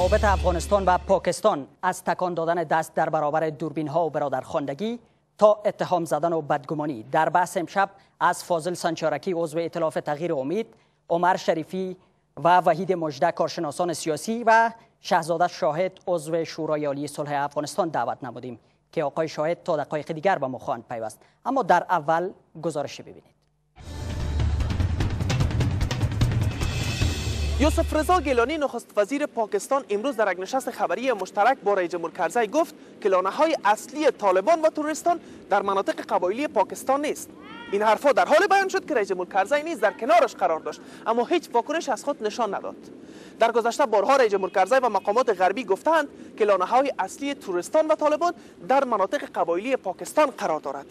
روابط افغانستان و پاکستان از تکان دادن دست در برابر دوربین ها و خاندگی تا اتهام زدن و بدگمانی در بحث امشب از فاضل سنچارکی عضو اطلاف تغییر امید عمر شریفی و وحید مجده کارشناسان سیاسی و شهزاده شاهد عضو شورای عالی صلح افغانستان دعوت نمودیم که آقای شاهد تا دقایق دیگر به ما پیوست اما در اول گزارش ببینید یوسف رضا گیلانی نخست وزیر پاکستان امروز در یک نشست خبری مشترک با رئیس جمهور کرزی گفت که لانه های اصلی طالبان و تورستان در مناطق قبایلی پاکستان نیست این حرفها در حال بیان شد که رئیس جمهور کرزی نیز در کنارش قرار داشت اما هیچ واکنش از خود نشان نداد در گذشته بارها رئیس جمهور کرزی و مقامات غربی گفتند که لانه های اصلی تورستان و طالبان در مناطق قبایلی پاکستان قرار دارد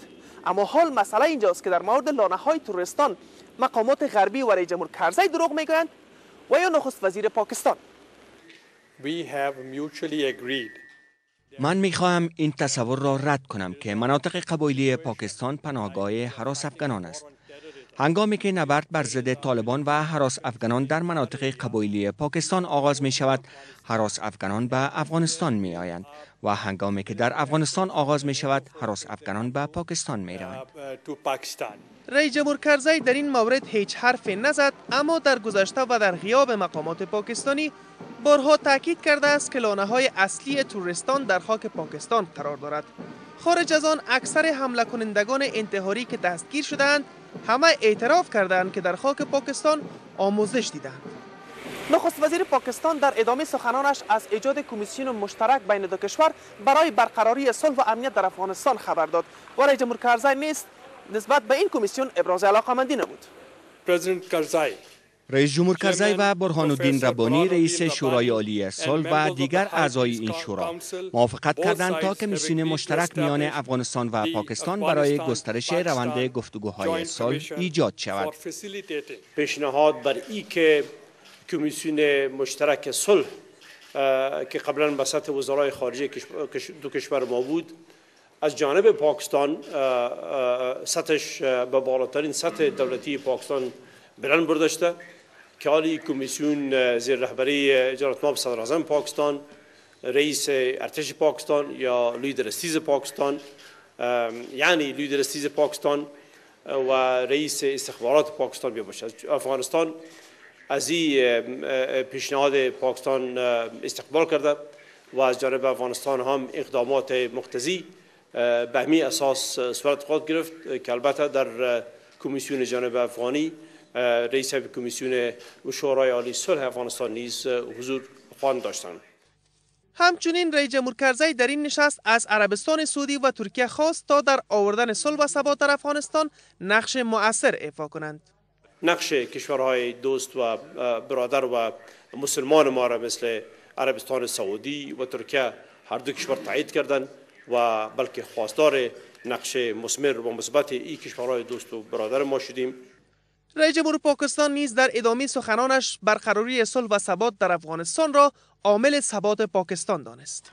اما حال مسئله اینجاست که در مورد لانه های تورستان مقامات غربی و رئیس جمهور کرزی دروغ میگویند و یا نخست وزیر پاکستان من می خواهم من میخواهم این تصور را رد کنم که مناطق قبایلی پاکستان پناهگاه حراس افغانان است هنگامی که نبرد بر ضد طالبان و حراس افغانان در مناطق قبایلی پاکستان آغاز می شود، حراس افغانان به افغانستان می آیند و هنگامی که در افغانستان آغاز می شود، حراس افغانان به پاکستان می روند. رئی جمهور کرزی در این مورد هیچ حرفی نزد اما در گذشته و در غیاب مقامات پاکستانی بارها تاکید کرده است که لانه های اصلی تورستان در خاک پاکستان قرار دارد. خارج از آن اکثر حمله کنندگان انتحاری که دستگیر شدند همه اعتراف کردند که در خاک پاکستان آموزش دیدند نخست وزیر پاکستان در ادامه سخنانش از ایجاد کمیسیون مشترک بین دو کشور برای برقراری صلح و امنیت در افغانستان خبر داد ولی جمهور کرزای نیست نسبت به این کمیسیون ابراز علاقه‌مندی نمود پرزیدنت کارزای رئیس جمهور کرزی و برهان الدین ربانی رئیس شورای عالی ارسال و دیگر اعضای این شورا موافقت کردند تا کمیسیون مشترک میان افغانستان و پاکستان برای گسترش روند گفتگوهای ارسال ایجاد شود پیشنهاد بر ای که کمیسیون مشترک صلح که قبلا به سطح وزرای خارجه دو کشور ما بود از جانب پاکستان سطحش به بالاترین سطح دولتی پاکستان بلند برداشته که حالی کمیسیون زیر رهبری جنرال ماب صدر پاکستان رئیس ارتش پاکستان یا لیدر استیز پاکستان یعنی لیدر استیز پاکستان و رئیس استخبارات پاکستان بیا باشد افغانستان از این پیشنهاد پاکستان استقبال کرده و از جانب افغانستان هم اقدامات مختزی به همین اساس صورت خود گرفت که البته در کمیسیون جانب افغانی رئیس کمیسیون شورای عالی صلح افغانستان نیز حضور خوان داشتند همچنین رئیس جمهور کرزی در این نشست از عربستان سعودی و ترکیه خواست تا در آوردن صلح و ثبات در افغانستان نقش مؤثر ایفا کنند نقش کشورهای دوست و برادر و مسلمان ما را مثل عربستان سعودی و ترکیه هر دو کشور تایید کردند و بلکه خواستار نقش مسمر و مثبت این کشورهای دوست و برادر ما شدیم رئیس جمهور پاکستان نیز در ادامه سخنانش برقراری صلح و ثبات در افغانستان را عامل ثبات پاکستان دانست.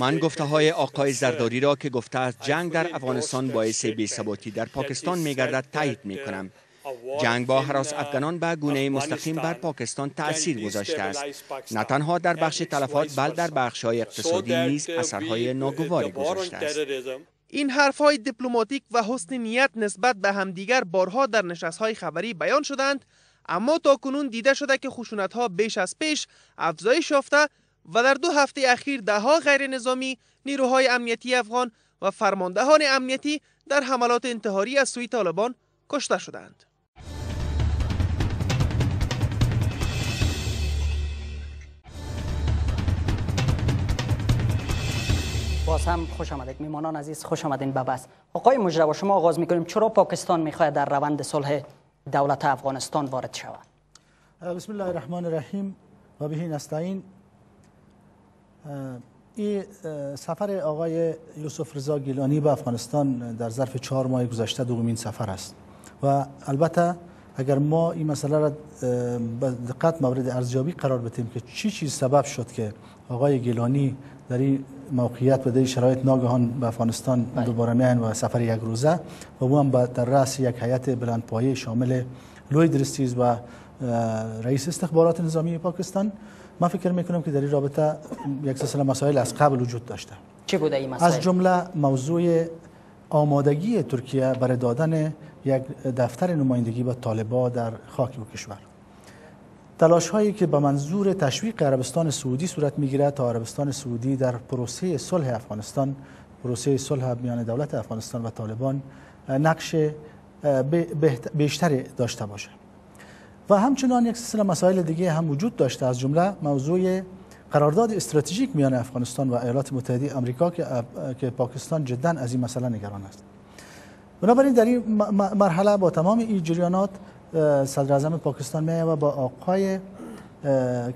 من گفته های آقای زرداری را که گفته است جنگ در افغانستان باعث ثباتی در پاکستان می تایید می کنم. جنگ با حراس uh, افغانان به گونه مستقیم بر پاکستان تأثیر گذاشته است نه تنها در بخش تلفات بل در بخش های اقتصادی نیز uh, اثرهای uh, ناگواری گذاشته است این حرف های دیپلماتیک و حسن نیت نسبت به همدیگر بارها در نشست های خبری بیان شدند اما تا کنون دیده شده که خشونت ها بیش از پیش افزایش یافته و در دو هفته اخیر دهها غیر نظامی نیروهای امنیتی افغان و فرماندهان امنیتی در حملات انتحاری از سوی طالبان کشته شدند باز هم خوش آمدید میمانان عزیز خوش آمدین به بس آقای مجرب شما آغاز میکنیم چرا پاکستان میخواهد در روند صلح دولت افغانستان وارد شود بسم الله الرحمن الرحیم و بهین نستعین این سفر آقای یوسف رضا گیلانی به افغانستان در ظرف چهار ماه گذشته دومین سفر است و البته اگر ما این مسئله را دقت مورد ارزیابی قرار بدیم که چی چیز سبب شد که آقای گیلانی در این موقعیت و در شرایط ناگهان به افغانستان بله. دوباره میان و سفر یک روزه و او هم در رأس یک هیئت بلندپایه شامل لوی درستیز و رئیس استخبارات نظامی پاکستان من فکر میکنم که در این رابطه یک سلسله مسائل از قبل وجود داشته چه بوده این مسائل؟ از جمله موضوع آمادگی ترکیه برای دادن یک دفتر نمایندگی با طالبا در خاک و کشور تلاش هایی که به منظور تشویق عربستان سعودی صورت میگیره تا عربستان سعودی در پروسه صلح افغانستان پروسه صلح میان دولت افغانستان و طالبان نقش بیشتری داشته باشه و همچنان یک سلسله مسائل دیگه هم وجود داشته از جمله موضوع قرارداد استراتژیک میان افغانستان و ایالات متحده آمریکا که پاکستان جدا از این مسئله نگران است بنابراین در این مرحله با تمام این جریانات صدر اعظم پاکستان میآید و با آقای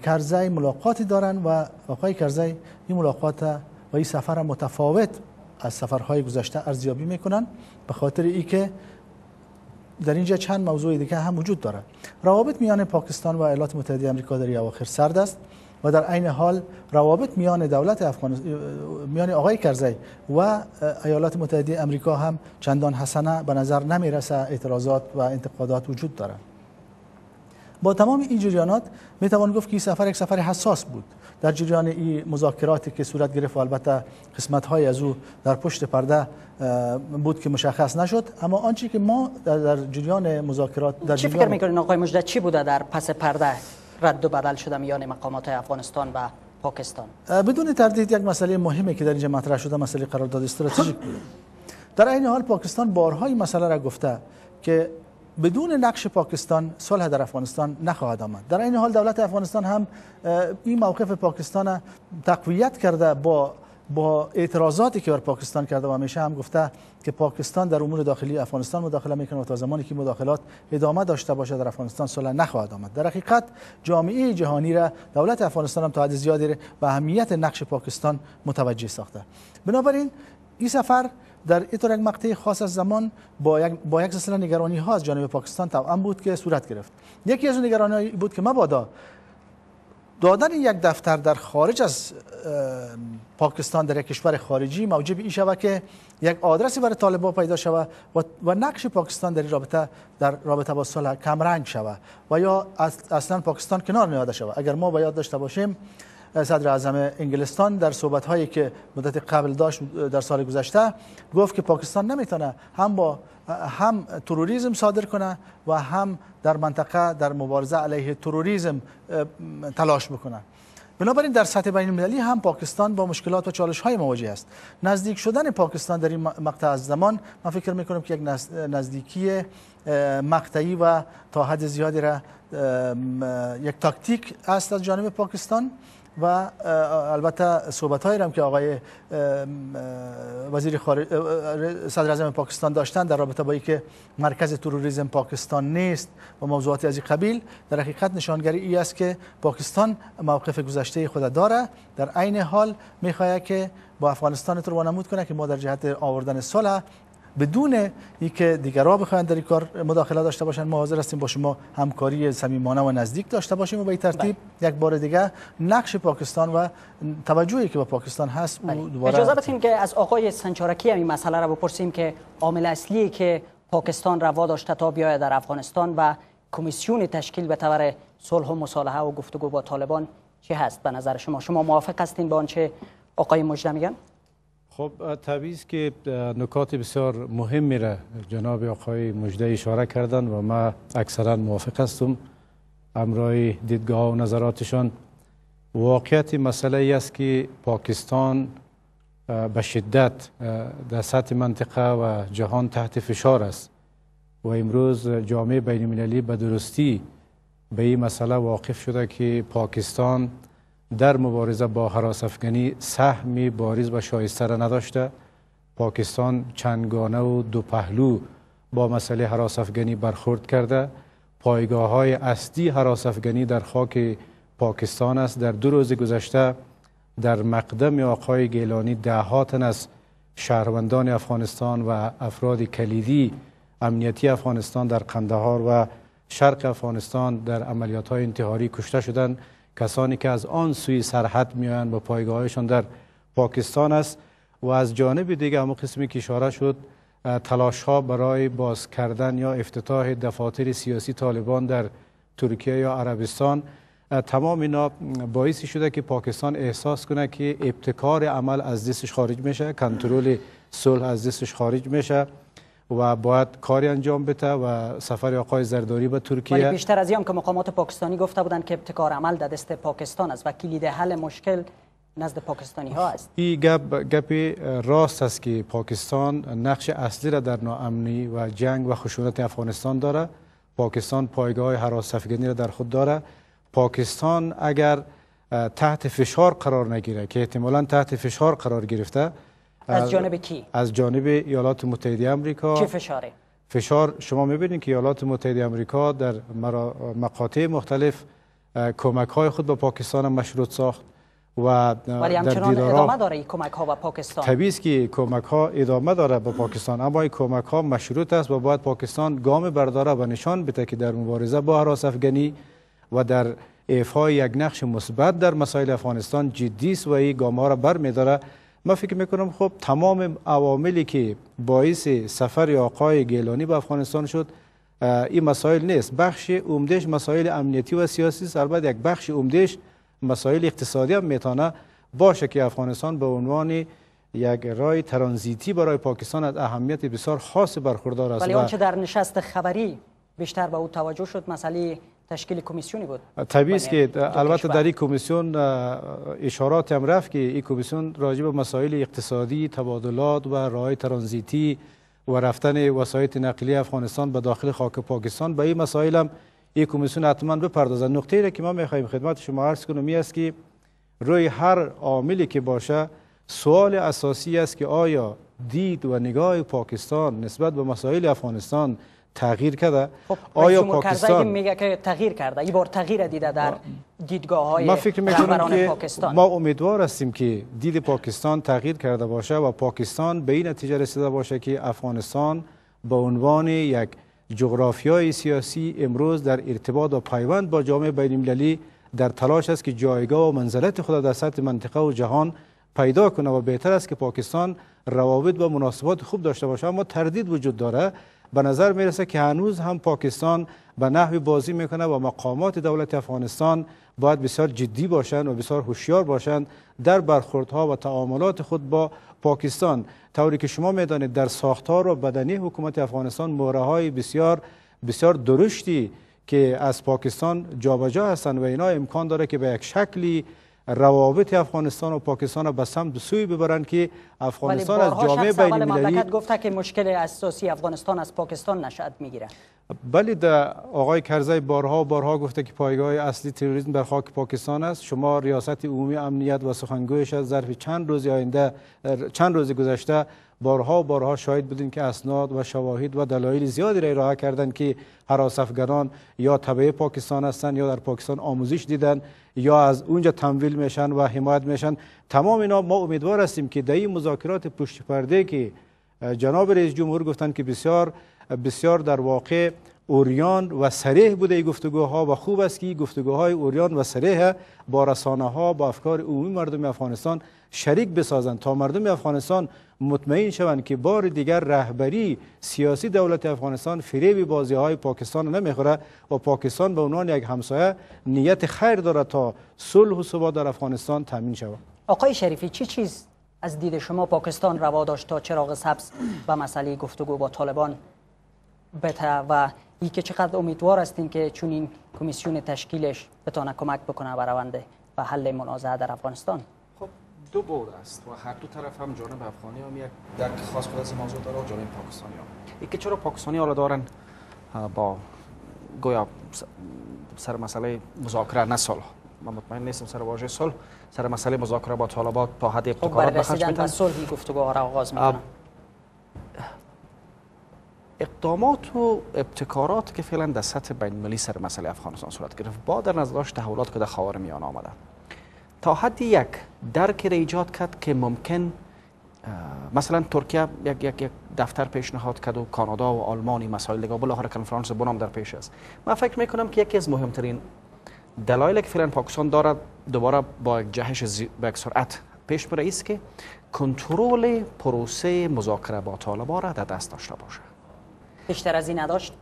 کرزی ملاقاتی دارن و آقای کرزی این ملاقات و این سفر متفاوت از سفرهای گذشته ارزیابی میکنن به خاطر که در اینجا چند موضوع دیگه هم وجود داره روابط میان پاکستان و ایالات متحده آمریکا در اواخر سرد است و در عین حال روابط میان دولت افغانستان میان آقای کرزی و ایالات متحده آمریکا هم چندان حسنه به نظر نمیرسه اعتراضات و انتقادات وجود دارد با تمام این جریانات می توان گفت که این سفر یک سفر حساس بود در جریان این مذاکراتی که صورت گرفت و البته قسمت های از او در پشت پرده بود که مشخص نشد اما آنچه که ما در جریان مذاکرات در چی فکر میکنین آقای مجدد چی بوده در پس پرده رد و بدل شده میان مقامات افغانستان و پاکستان بدون تردید یک مسئله مهمه که در اینجا مطرح شده مسئله قرارداد استراتژیک در این حال پاکستان بارها این مسئله را گفته که بدون نقش پاکستان صلح در افغانستان نخواهد آمد در این حال دولت افغانستان هم این موقف پاکستان تقویت کرده با با اعتراضاتی که بر پاکستان کرده و همیشه هم گفته که پاکستان در امور داخلی افغانستان مداخله میکنه و تا زمانی که مداخلات ادامه داشته باشه در افغانستان صلح نخواهد آمد در حقیقت جامعه جهانی را دولت افغانستان هم تا حد زیادی به اهمیت نقش پاکستان متوجه ساخته بنابراین این سفر در اینطور یک مقطع خاص از زمان با یک با یک سلسله نگرانی ها از جانب پاکستان تا بود که صورت گرفت یکی از اون نگرانی بود که مبادا دادن یک دفتر در خارج از پاکستان در یک کشور خارجی موجب این شود که یک آدرسی برای طالبا پیدا شود و نقش پاکستان در رابطه در رابطه با صلح کمرنگ شود و یا اصلا پاکستان کنار نیاده شود اگر ما به یاد داشته باشیم صدر اعظم انگلستان در صحبت هایی که مدت قبل داشت در سال گذشته گفت که پاکستان نمیتونه هم با هم تروریسم صادر کنه و هم در منطقه در مبارزه علیه تروریسم تلاش بکنه بنابراین در سطح بین المللی هم پاکستان با مشکلات و چالش های مواجه است نزدیک شدن پاکستان در این مقطع از زمان من فکر می که یک نزدیکی مقطعی و تا حد زیادی را یک تاکتیک است از جانب پاکستان و البته صحبت هایی هم که آقای وزیر صدر پاکستان داشتن در رابطه با اینکه مرکز تروریزم پاکستان نیست و موضوعات از این قبیل در حقیقت نشانگری ای است که پاکستان موقف گذشته خود داره در عین حال میخواهد که با افغانستان تو وانمود کنه که ما در جهت آوردن صلح بدون اینکه دیگرها بخواهند در این کار مداخله داشته باشند ما حاضر هستیم با شما همکاری صمیمانه و نزدیک داشته باشیم و به این ترتیب بله. یک بار دیگه نقش پاکستان و توجهی که به پاکستان هست بله. او دوباره اجازه بدیم که از آقای سنچارکی این مسئله را بپرسیم که عامل اصلی که پاکستان روا داشته تا بیاید در افغانستان و کمیسیون تشکیل به طور صلح و مصالحه و گفتگو با طالبان چی هست به نظر شما شما موافق هستین با آنچه آقای مجدمیان؟ خب طبیعی است که نکات بسیار مهمی را جناب آقای مجده اشاره کردن و ما اکثرا موافق هستم امرای دیدگاه و نظراتشان واقعیت مسئله ای است که پاکستان به شدت در سطح منطقه و جهان تحت فشار است و امروز جامعه بین المللی به درستی به این مسئله واقف شده که پاکستان در مبارزه با حراس افغانی سهمی باریز و شایسته را نداشته پاکستان چندگانه و دو پهلو با مسئله حراس افغانی برخورد کرده پایگاه های اصلی حراس افغانی در خاک پاکستان است در دو روز گذشته در مقدم آقای گیلانی دهاتن تن از شهروندان افغانستان و افراد کلیدی امنیتی افغانستان در قندهار و شرق افغانستان در عملیات های انتحاری کشته شدند کسانی که از آن سوی سرحد میآیند با پایگاهشان در پاکستان است و از جانب دیگه همون قسمی که اشاره شد تلاش ها برای باز کردن یا افتتاح دفاتر سیاسی طالبان در ترکیه یا عربستان تمام اینا باعثی شده که پاکستان احساس کنه که ابتکار عمل از دستش خارج میشه کنترل صلح از دستش خارج میشه و باید کاری انجام بده و سفر آقای زرداری به ترکیه ولی بیشتر از این که مقامات پاکستانی گفته بودند که ابتکار عمل در دست پاکستان است و کلید حل مشکل نزد پاکستانی ها است این گپ گپی راست است که پاکستان نقش اصلی را در ناامنی و جنگ و خشونت افغانستان داره پاکستان پایگاه حراس افغانی را در خود داره پاکستان اگر تحت فشار قرار نگیره که احتمالا تحت فشار قرار گرفته از جانب کی؟ از جانب ایالات متحده آمریکا. چه فشاره؟ فشار شما میبینید که ایالات متحده آمریکا در مقاطع مختلف کمک های خود به پاکستان مشروط ساخت و ولی ادامه داره کمک ها به پاکستان طبیعی که کمک ها ادامه داره به پاکستان اما این کمک ها مشروط است و باید پاکستان گام برداره و نشان بده که در مبارزه با هراس افغانی و در ایفای یک نقش مثبت در مسائل افغانستان جدی است و این گام را برمیداره ما فکر میکنم خب تمام عواملی که باعث سفر آقای گیلانی به افغانستان شد این مسائل نیست بخش عمدهش مسائل امنیتی و سیاسی است البته یک بخش عمدهش مسائل اقتصادی هم میتونه باشه که افغانستان به عنوان یک رای ترانزیتی برای پاکستان از اهمیت بسیار خاص برخوردار است ولی آنچه در نشست خبری بیشتر به او توجه شد مسئله تشکیل کمیسیونی بود طبیعی است بله، که البته در این کمیسیون اشارات هم رفت که این کمیسیون راجع به مسائل اقتصادی تبادلات و راه ترانزیتی و رفتن وسایط نقلی افغانستان به داخل خاک پاکستان به این مسائل هم این کمیسیون حتما بپردازد نقطه را که ما میخواهیم خدمت شما عرض کنم است که روی هر عاملی که باشه سوال اساسی است که آیا دید و نگاه پاکستان نسبت به مسائل افغانستان تغییر کرده خب، آیا پاکستان میگه که تغییر کرده این بار تغییر دیده در دیدگاه های ما پاکستان. ما امیدوار هستیم که دید پاکستان تغییر کرده باشه و پاکستان به این نتیجه رسیده باشه که افغانستان به عنوان یک جغرافیای سیاسی امروز در ارتباط و پیوند با جامعه بین المللی در تلاش است که جایگاه و منزلت خود در سطح منطقه و جهان پیدا کنه و بهتر است که پاکستان روابط و مناسبات خوب داشته باشه اما تردید وجود داره به نظر میرسه که هنوز هم پاکستان به نحوی بازی میکنه و مقامات دولت افغانستان باید بسیار جدی باشند و بسیار هوشیار باشند در برخوردها و تعاملات خود با پاکستان طوری که شما میدانید در ساختار و بدنی حکومت افغانستان موره های بسیار بسیار درشتی که از پاکستان جابجا هستند و اینا امکان داره که به یک شکلی روابط افغانستان و پاکستان را به سمت سوی ببرند که افغانستان از جامعه بین المللی گفته که مشکل اساسی افغانستان از پاکستان نشأت میگیره بلی در آقای کرزی بارها بارها گفته که پایگاه اصلی تروریسم بر خاک پاکستان است شما ریاست عمومی امنیت و سخنگویش از ظرف چند روز آینده چند روز گذشته بارها و بارها شاهد بودیم که اسناد و شواهد و دلایل زیادی را ارائه کردند که حراس افغانان یا تبع پاکستان هستند یا در پاکستان آموزش دیدن یا از اونجا تمویل میشن و حمایت میشن تمام اینا ما امیدوار هستیم که در این مذاکرات پشت پرده که جناب رئیس جمهور گفتند که بسیار بسیار در واقع اوریان و سریح بوده ای گفتگوها و خوب است که گفتگوهای اوریان و سریح با رسانه ها با افکار عمومی مردم افغانستان شریک بسازند تا مردم افغانستان مطمئن شوند که بار دیگر رهبری سیاسی دولت افغانستان فریب بازی های پاکستان نمیخوره و پاکستان به عنوان یک همسایه نیت خیر دارد تا صلح و ثبات در افغانستان تامین شود آقای شریفی چه چی چیز از دید شما پاکستان روا داشت تا چراغ سبز و مسئله گفتگو با طالبان بته و ای که چقدر امیدوار هستیم که چون این کمیسیون تشکیلش بتانه کمک بکنه برونده و حل منازعه در افغانستان دو بود است و هر دو طرف هم جانب افغانی هم یک درک خاص خود از موضوع داره و جانب پاکستانی هم این چرا پاکستانی حالا دارن با گویا سر مسئله مذاکره نه سال من مطمئن نیستم سر واژه صلح سر مسئله مذاکره با طالبات تا حد خب، ابتکارات به میتن اقدامات و ابتکارات که فعلا در سطح بین ملی سر مسئله افغانستان صورت گرفت با در داشت تحولات که در خاور میان آمدند تا حد یک درک را ایجاد کرد که ممکن مثلا ترکیه یک, یک, یک دفتر پیشنهاد کرد و کانادا و آلمان مسائل دیگه بالاخره کنفرانس بنام در پیش است من فکر میکنم که یکی از مهمترین دلایلی که فعلا پاکستان دارد دوباره با یک جهش زی... سرعت پیش بره است که کنترل پروسه مذاکره با طالبان را در دست داشته باشه بیشتر از این نداشت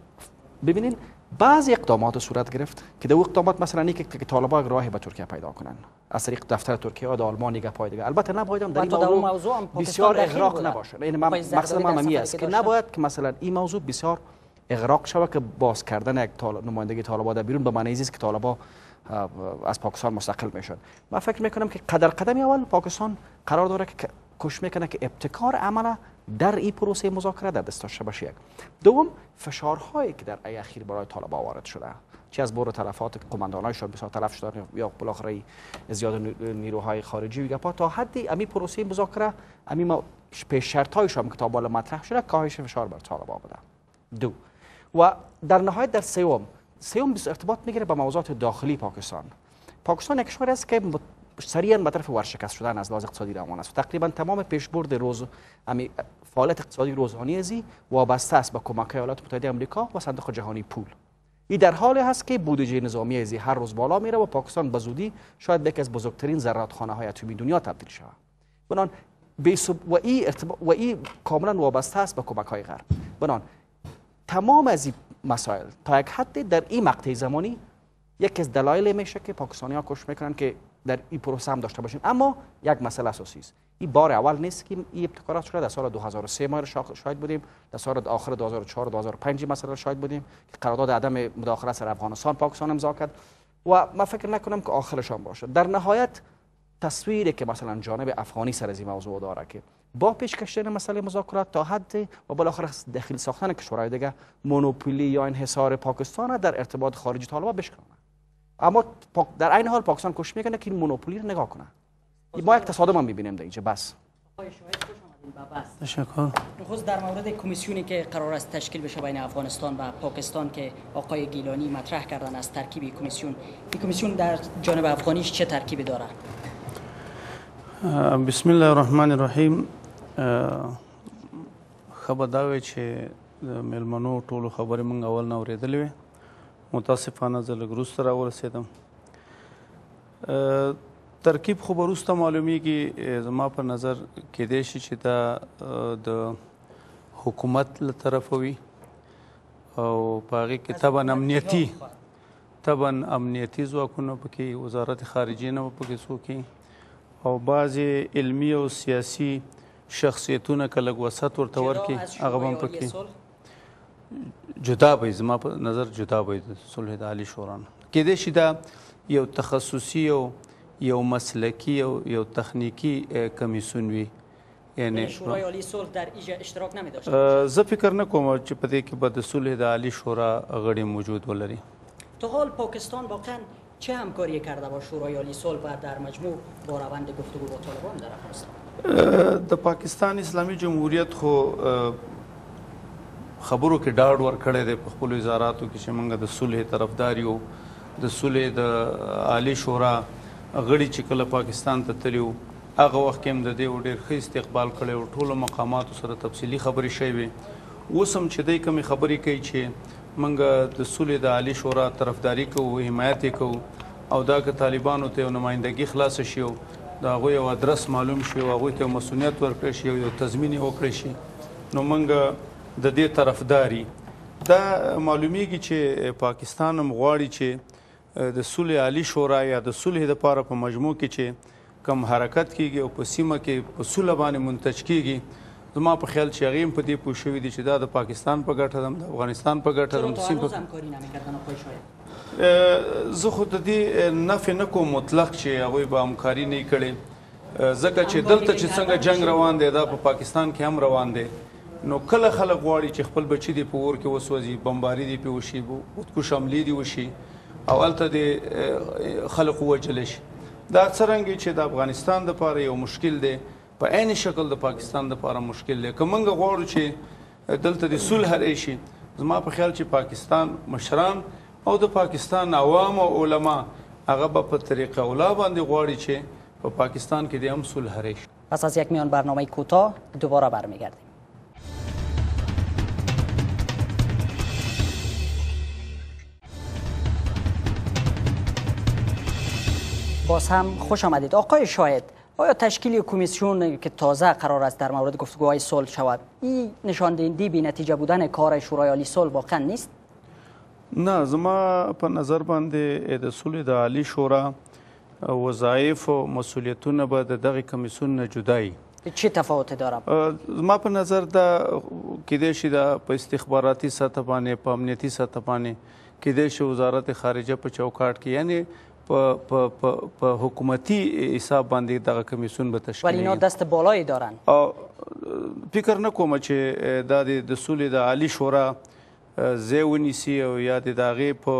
ببینید بعض اقدامات صورت گرفت که در اقدامات مثلا اینکه که راهی به ترکیه پیدا کنن از طریق دفتر ترکیه و آلمان پای دیگه البته نبایدم در این موضوع, موضوع بسیار اغراق نباشه یعنی من مقصد من است که نباید که مثلا این موضوع بسیار اغراق شود که باز کردن یک طالب نمایندگی در بیرون به معنی است که طالبا از پاکستان مستقل میشن من فکر میکنم که قدر قدمی اول پاکستان قرار داره که کش میکنه که ابتکار عمله در این پروسه مذاکره در داشته باشه یک دوم فشارهایی که در ای اخیر برای طالبا وارد شده چه از برو تلفات قماندانایشان بسیار تلف شده یا بالاخره زیاد نیروهای خارجی و گپا تا حدی امی پروسه مذاکره امی ما پیش شرطایش هم کتاب بالا مطرح شده کاهش فشار بر طالبا بده دو و در نهایت در سوم سوم ارتباط میگیره با موضوعات داخلی پاکستان پاکستان یک است که سریعا به طرف ورشکست شدن از لحاظ اقتصادی روان است تقریبا تمام پیشبرد روز امی فعالیت اقتصادی روزانه ازی وابسته است به کمک ایالات متحده آمریکا و صندوق جهانی پول این در حالی هست که بودجه نظامی ازی هر روز بالا میره و پاکستان به زودی شاید به یکی از بزرگترین خانه های اتمی دنیا تبدیل شود بنان و ای, و ای کاملا وابسته است به کمک های غرب بنان تمام از این مسائل تا یک حد در این مقطع زمانی یکی از دلایل میشه که پاکستانی ها کش میکنن که در این پروسه هم داشته باشیم اما یک مسئله اساسی است این بار اول نیست که این ابتکارات شده در سال 2003 ما شاهد بودیم در سال آخر 2004 2005 مسئله شاهد بودیم که قرارداد عدم مداخله سر افغانستان پاکستان امضا کرد و من فکر نکنم که آخرش هم باشه. در نهایت تصویری که مثلا جانب افغانی سر از این موضوع داره که با پیش کشتن مسئله مذاکرات تا حد و بالاخره داخل ساختن کشورهای دیگه مونوپولی یا انحصار پاکستان در ارتباط خارجی طالبان بشکنه اما در این حال پاکستان کوشش میکنه که این مونوپولی رو نگاه کنه ما یک تصادم هم میبینیم در اینجا بس تشکر در مورد کمیسیونی که قرار است تشکیل بشه بین افغانستان و پاکستان که آقای گیلانی مطرح کردن از ترکیب کمیسیون این کمیسیون در جانب افغانیش چه ترکیبی داره بسم الله الرحمن الرحیم خبر داوی چه ملمنو طول خبری من اول نه اوریدلې متاسفانه زه لږ وروسته راورسېدم ترکیب خو به وروسته معلومیږي زما په نظر کیدای شي چې دا د حکومت له طرفه وي او په هغې کې طبعا امنیتي طبعا امنیتي ځواکونه پکې وزارت خارجې نه پکې څوک او بعضې علمي او سیاسي شخصیتونه که لږ وسط ورته ورکړي هغه به هم پکې جدا به زما په نظر جدا به د صلح د عالی شورا نه کېدای شي دا یو تخصصي او یو مسلکی او یو تخنیکی کمیسون وي یعنی شورای عالی صلح در ایجا اشتراک نمی داشت زه فکر نه کوم چې په دې کې به د صلح د عالی شورا غړي موجود ولري تا حال پاکستان واقعا چه همکاری کرده با شورای عالی صلح و در مجموع با روند گفتگو با طالبان در افغانستان د پاکستان اسلامی جمهوریت خو خبرو کې ډاډ ورکړی دی په خپل وزاراتو کې چې موږ د صلح طرفداریو د صلح د عالی شورا غړي چې کله پاکستان ته تللی هغه وخت کې هم د دې ډېر ښه استقبال کړی او ټولو مقاماتو سره تفصیلي خبرې شوې اوس هم چې دوی کمې خبرې کوي چې موږ د سولې د عالی شورا طرفداري کوو حمایت یې کوو او دا که طالبانو ته یو نمایندګي خلاصه شي او د هغوی یو ادرس معلوم شي او هغوی ته مسؤلیت ورکړی شي او یو تضمین یې وکړی شي نو موږ د دې طرفداري دا معلومیږي چې پاکستان هم غواړي چې د صلح عالی شورا یا د صلح د پاره په مجموع کې چې کم حرکت کیږي او په سیمه کې په صلح باندې منتج کیږي زما په خیال چې هغه په دې پوښوي دي چې دا د پاکستان په ګټه ده د افغانستان په ګټه ده سیمه په همکاري نه کردنه زه خو د دې نفي نه کوم مطلق چې هغه به همکاري نه کړي ځکه چې دلته چې څنګه جنگ روان دی دا په پاکستان کې هم روان دی نو کله خلک غواړي چې خپل بچی دی په ور کې وسوځي بمباری دی په وشي خودکو شاملې دی وشي او الته دی خلک وجل شي دا څنګه چې د افغانستان د پاره یو مشکل دی په عین شکل د پاکستان د پاره مشکل دی کومنګ غواړو چې دلته د صلح راشي زما په خیال چې پاکستان مشران او د پاکستان عوام او علما هغه په طریقه اولا باندې غواړي چې په پا پاکستان کې د هم صلح راشي پس از یک میان برنامه کوتاه دوباره برمیگردیم باز هم خوش آمدید آقای شاید آیا تشکیل کمیسیون که تازه قرار است در مورد گفتگوهای صلح شود این نشان دهنده بی نتیجه بودن کار شورای عالی صلح واقعا نیست نه زما په نظر باندې د صلح د عالی شورا وظایف او مسولیتونه به د دغه کمیسیون نه جدای چه تفاوت داره ما په نظر دا کېدای شي د استخباراتي سطح باندې په امنیتي سطح باندې کېدای شي وزارت خارجه په چوکاټ کې یعنی په په په حکومتي حساب باندې دغه کمیسون به تشکیل ولی نو دست بالایی دارن او فکر نکوم چې د د سولې د عالی شورا زیونی سی او یا د دغه په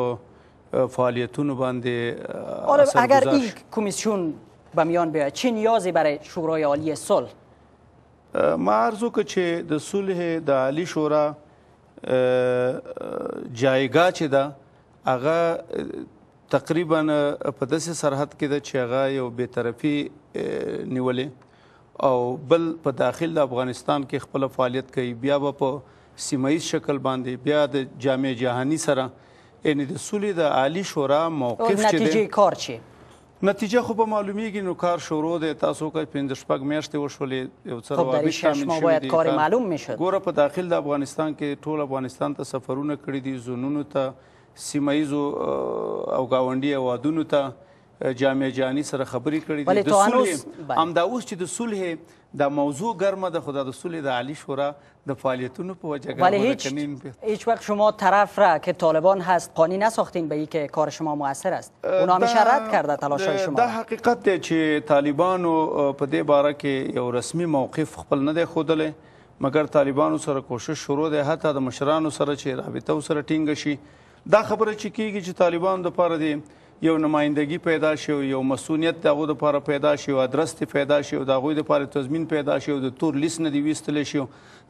فعالیتونو باندې اگر این کمیسیون به میان بیاید چه نیازی برای شورای عالی صلح ما ارزو که چې د صلح د عالی شورا جایگاه چې ده هغه تقریبا په داسې سرحد کې ده چې هغه یو بېطرفي نیولې او بل په داخل د افغانستان کې خپل فعالیت کوي بیا به په سیمایي شکل باندې بیا د جامع جهانی سره یعنی د سولې د عالی شورا موقف چې نتیجې کار چی نتیجه خو په معلومیږي نو کار شروع دی تاسو که پنځه شپږ میاشتې وشولې یو څه روابط شامل شوي دي کار معلوم میشد ګوره په داخل د افغانستان کې ټول افغانستان ته سفرونه کړي دي زونونو ته سیمایزو او گاونډي وادونو ته جامع جانی سره خبرې کړې دي د سولې امدا اوس چې د سولې د موضوع ګرمه د خدا د سولې د عالی شورا د فعالیتونو په وجه ګرمه هیچ وقت شما طرف را که طالبان هست قانی نساختین به که کار شما موثر است اونا مشرد کرده تلاشای شما دا حقیقت دی چې طالبانو په دې باره کې یو رسمي موقف خپل نه دی خودلې مګر طالبانو سره کوشش شروع دی حتی د مشرانو سره چې رابطه سره ټینګ شي دا خبره چې کیږي چې طالبان د پاره دي یو نمائندګي پیدا شي یو مسونیت دغه لپاره پیدا شي او درست پیدا شي او دغه لپاره تضمین پیدا شي او د تور لیست نه دی وستل شي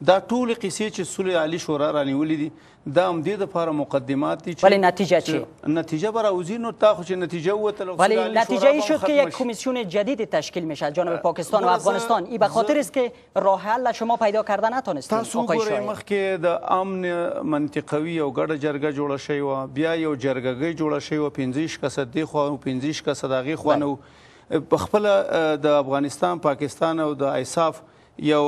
دا ټول قصې چې سولې عالی شورا رانیولې دي دا هم د لپاره مقدمات دي چې ولې نتیجه چی نتیجه برا اوزین تا خو چې نتیجه وته ولی نتیجه ای شد که یک کمیسیون جدید تشکیل میشه جانب پاکستان و افغانستان ای به خاطر است که راه حل شما پیدا کردن نتونستید تاسو ګورئ مخکې د امن منطقوي او ګډه جرګه جوړه شوی و بیا یو جرګه جوړه شوی و 15 کسه دې خو 15 کا صداغي خوانو په خپل د افغانستان پاکستان او د ایساف یو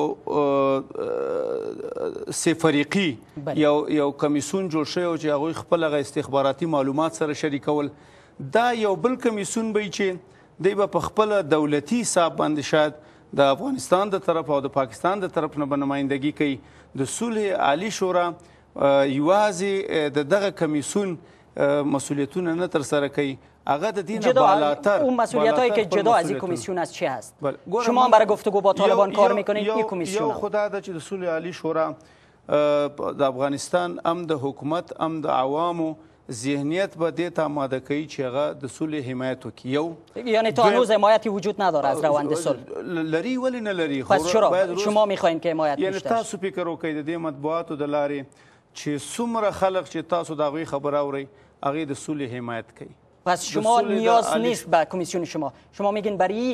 سه فریقي یو یو کمیسون جوړ شوی او چې هغه خپل غ استخباراتي معلومات سره شریکول دا یو بل کمیسون به چې دی په خپل دولتي حساب باندې شاید د افغانستان د طرف او د پاکستان د طرف نه نمائندګي کوي د صلح عالی شورا یوازې د دغه کمیسون مسئولیتونه نه تر سره کوي آقا د دین بالاتر اون مسئولیت هایی که جدا از این کمیسیون است چی هست بله. شما هم برای گفتگو با طالبان کار میکنید این کمیسیون یا خدا د چې د سولې عالی شورا د افغانستان هم د حکومت هم د عوامو ذهنیت به دې ته آماده کوي چې هغه د سولې حمایت وکړي یو یعنی تا هنوز حمایتی وجود نداره از روند صلح لري ولې نه لري پس چرا شما میخواین که حمایت یعنی تاسو فکر وکړئ د دې مطبوعاتو د لارې چې څومره خلک چې تاسو د هغوی خبره اورئ هغه د سولې حمایت کوي پس شما نیاز نیست به کمیسیون شما شما میگین برای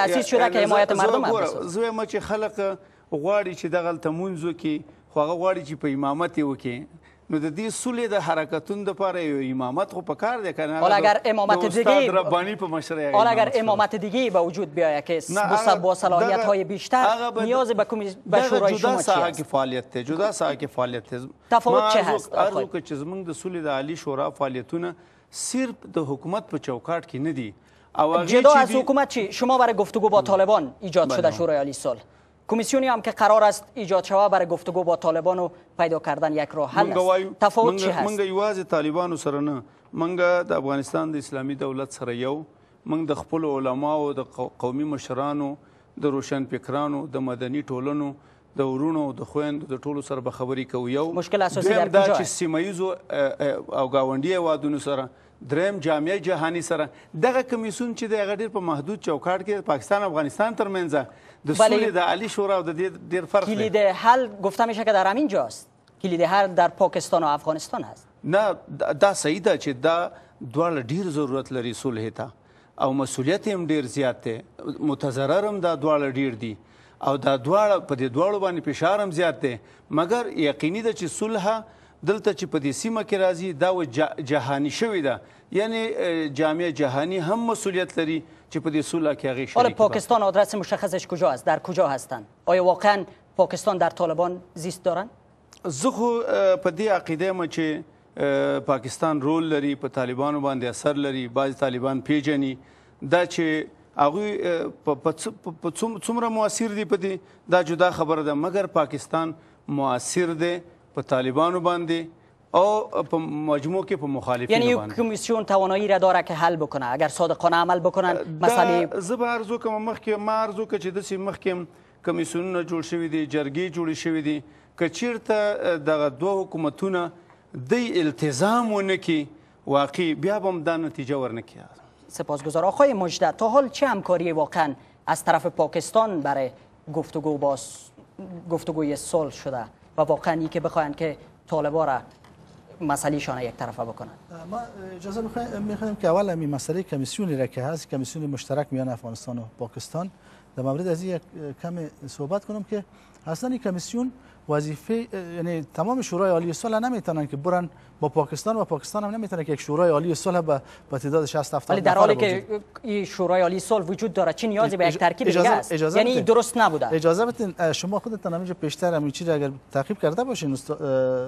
تاسیس شده که حمایت مردم است زوی ما چې خلق غواړي چې دغه تمونځو کې خو هغه غواړي چې په امامت یې وکړي نو د دې سولې د لپاره یو امامت خو پکار دی کنه حالا اگر امامت دیگه ربانی په حالا اگر امامت دیگه به وجود بیایه که با صلاحیت های بیشتر نیاز به به شورای شما چیست جدا ساحه فعالیت ته جدا ساحه کې فعالیت ته تفاوت چه هست ارزو که چې زمونږ د سولې د عالی شورا فعالیتونه صرف د حکومت په چوکاټ کې نه دي او جدا از حکومت چی شما برای گفتگو با طالبان ایجاد بله. شده شورای عالی صلح کمیسیونی هم که قرار است ایجاد شوه برای گفتگو با طالبان و پیدا کردن یک راه حل است تفاوت چی هست منګه یوازې طالبانو سره نه منګه د افغانستان د اسلامي دولت سره یو منګ د خپل علماو د قومي مشرانو د روشن فکرانو د مدني ټولنو د ورونو د خويند د ټولو سره به خبري کوو یو مشکل اساسي در دا چې سیمایزو او گاونډي وادونو سره دریم جامعه جهانی سره دغه کمیسون چې د غډیر په محدود چوکاټ کې پاکستان افغانستان ترمنځ د سولی د عالی شورا او د دیر فرق کلید حل گفته میشه که در همین جاست کلید حل در پاکستان و افغانستان است نه دا صحیح ده چې دا دواړه ډیر ضرورت لري صلح ته او مسولیت هم ډیر زیات دی متضرر هم دا دواړه ډیر دي دی. او دا دواړه په دې دواړو باندې فشار هم زیات دی مګر یقیني ده چې صلح دلته چې په دې سیمه کې راځي دا جهانی شوې ده یعنی جامعه جهانی هم مسولیت لري چې په دې صلح کې هغه شریک پاکستان آدرس مشخصش کجا است در کجا هستند آیا واقعا پاکستان در طالبان زیست دارن زه خو په دې عقیده م چې پاکستان رول لري په طالبانو باندې اثر لري بعض طالبان پیژني دا چې هغه په څومره موثر دي په دې دا جدا خبره ده مګر پاکستان موثر دی په طالبانو باندې او په مجموع کې په مخالفین یعنی یو کمیسیون توانایی را داره که حل بکنه اگر صادقانه عمل بکنن مثلا زه به ارزو کوم مخکې ما ارزو که چې داسې مخکې کمیسیونونه جوړ شوي دي جرګې جوړې شوي دي که چیرته دغه دوه حکومتونه دی التزام ونه کی واقعی بیا به هم دا نتیجه ورنکي سپاسگزار آقای مجدد تا حال چه همکاری واقعا از طرف پاکستان برای گفتگو با گفتگوی صلح شده و واقعا ای که بخواین که طالبا را مسئله شانه یک طرفه بکنند ما اجازه میخوایم که اول همین مسئله کمیسیونی را که هست کمیسیون مشترک میان افغانستان و پاکستان در مورد از یک کم صحبت کنم که اصلا این کمیسیون وظیفه یعنی تمام شورای عالی صلح نمیتونن که برن با پاکستان و پاکستان هم نمیتونه که یک شورای عالی صلح به به تعداد 60 70 ولی در حالی که این شورای عالی صلح وجود داره چه نیازی به یک ترکیب دیگه است یعنی درست نبوده اجازه بدین شما خودتون که پیشتر هم چیزی اگر تعقیب کرده باشین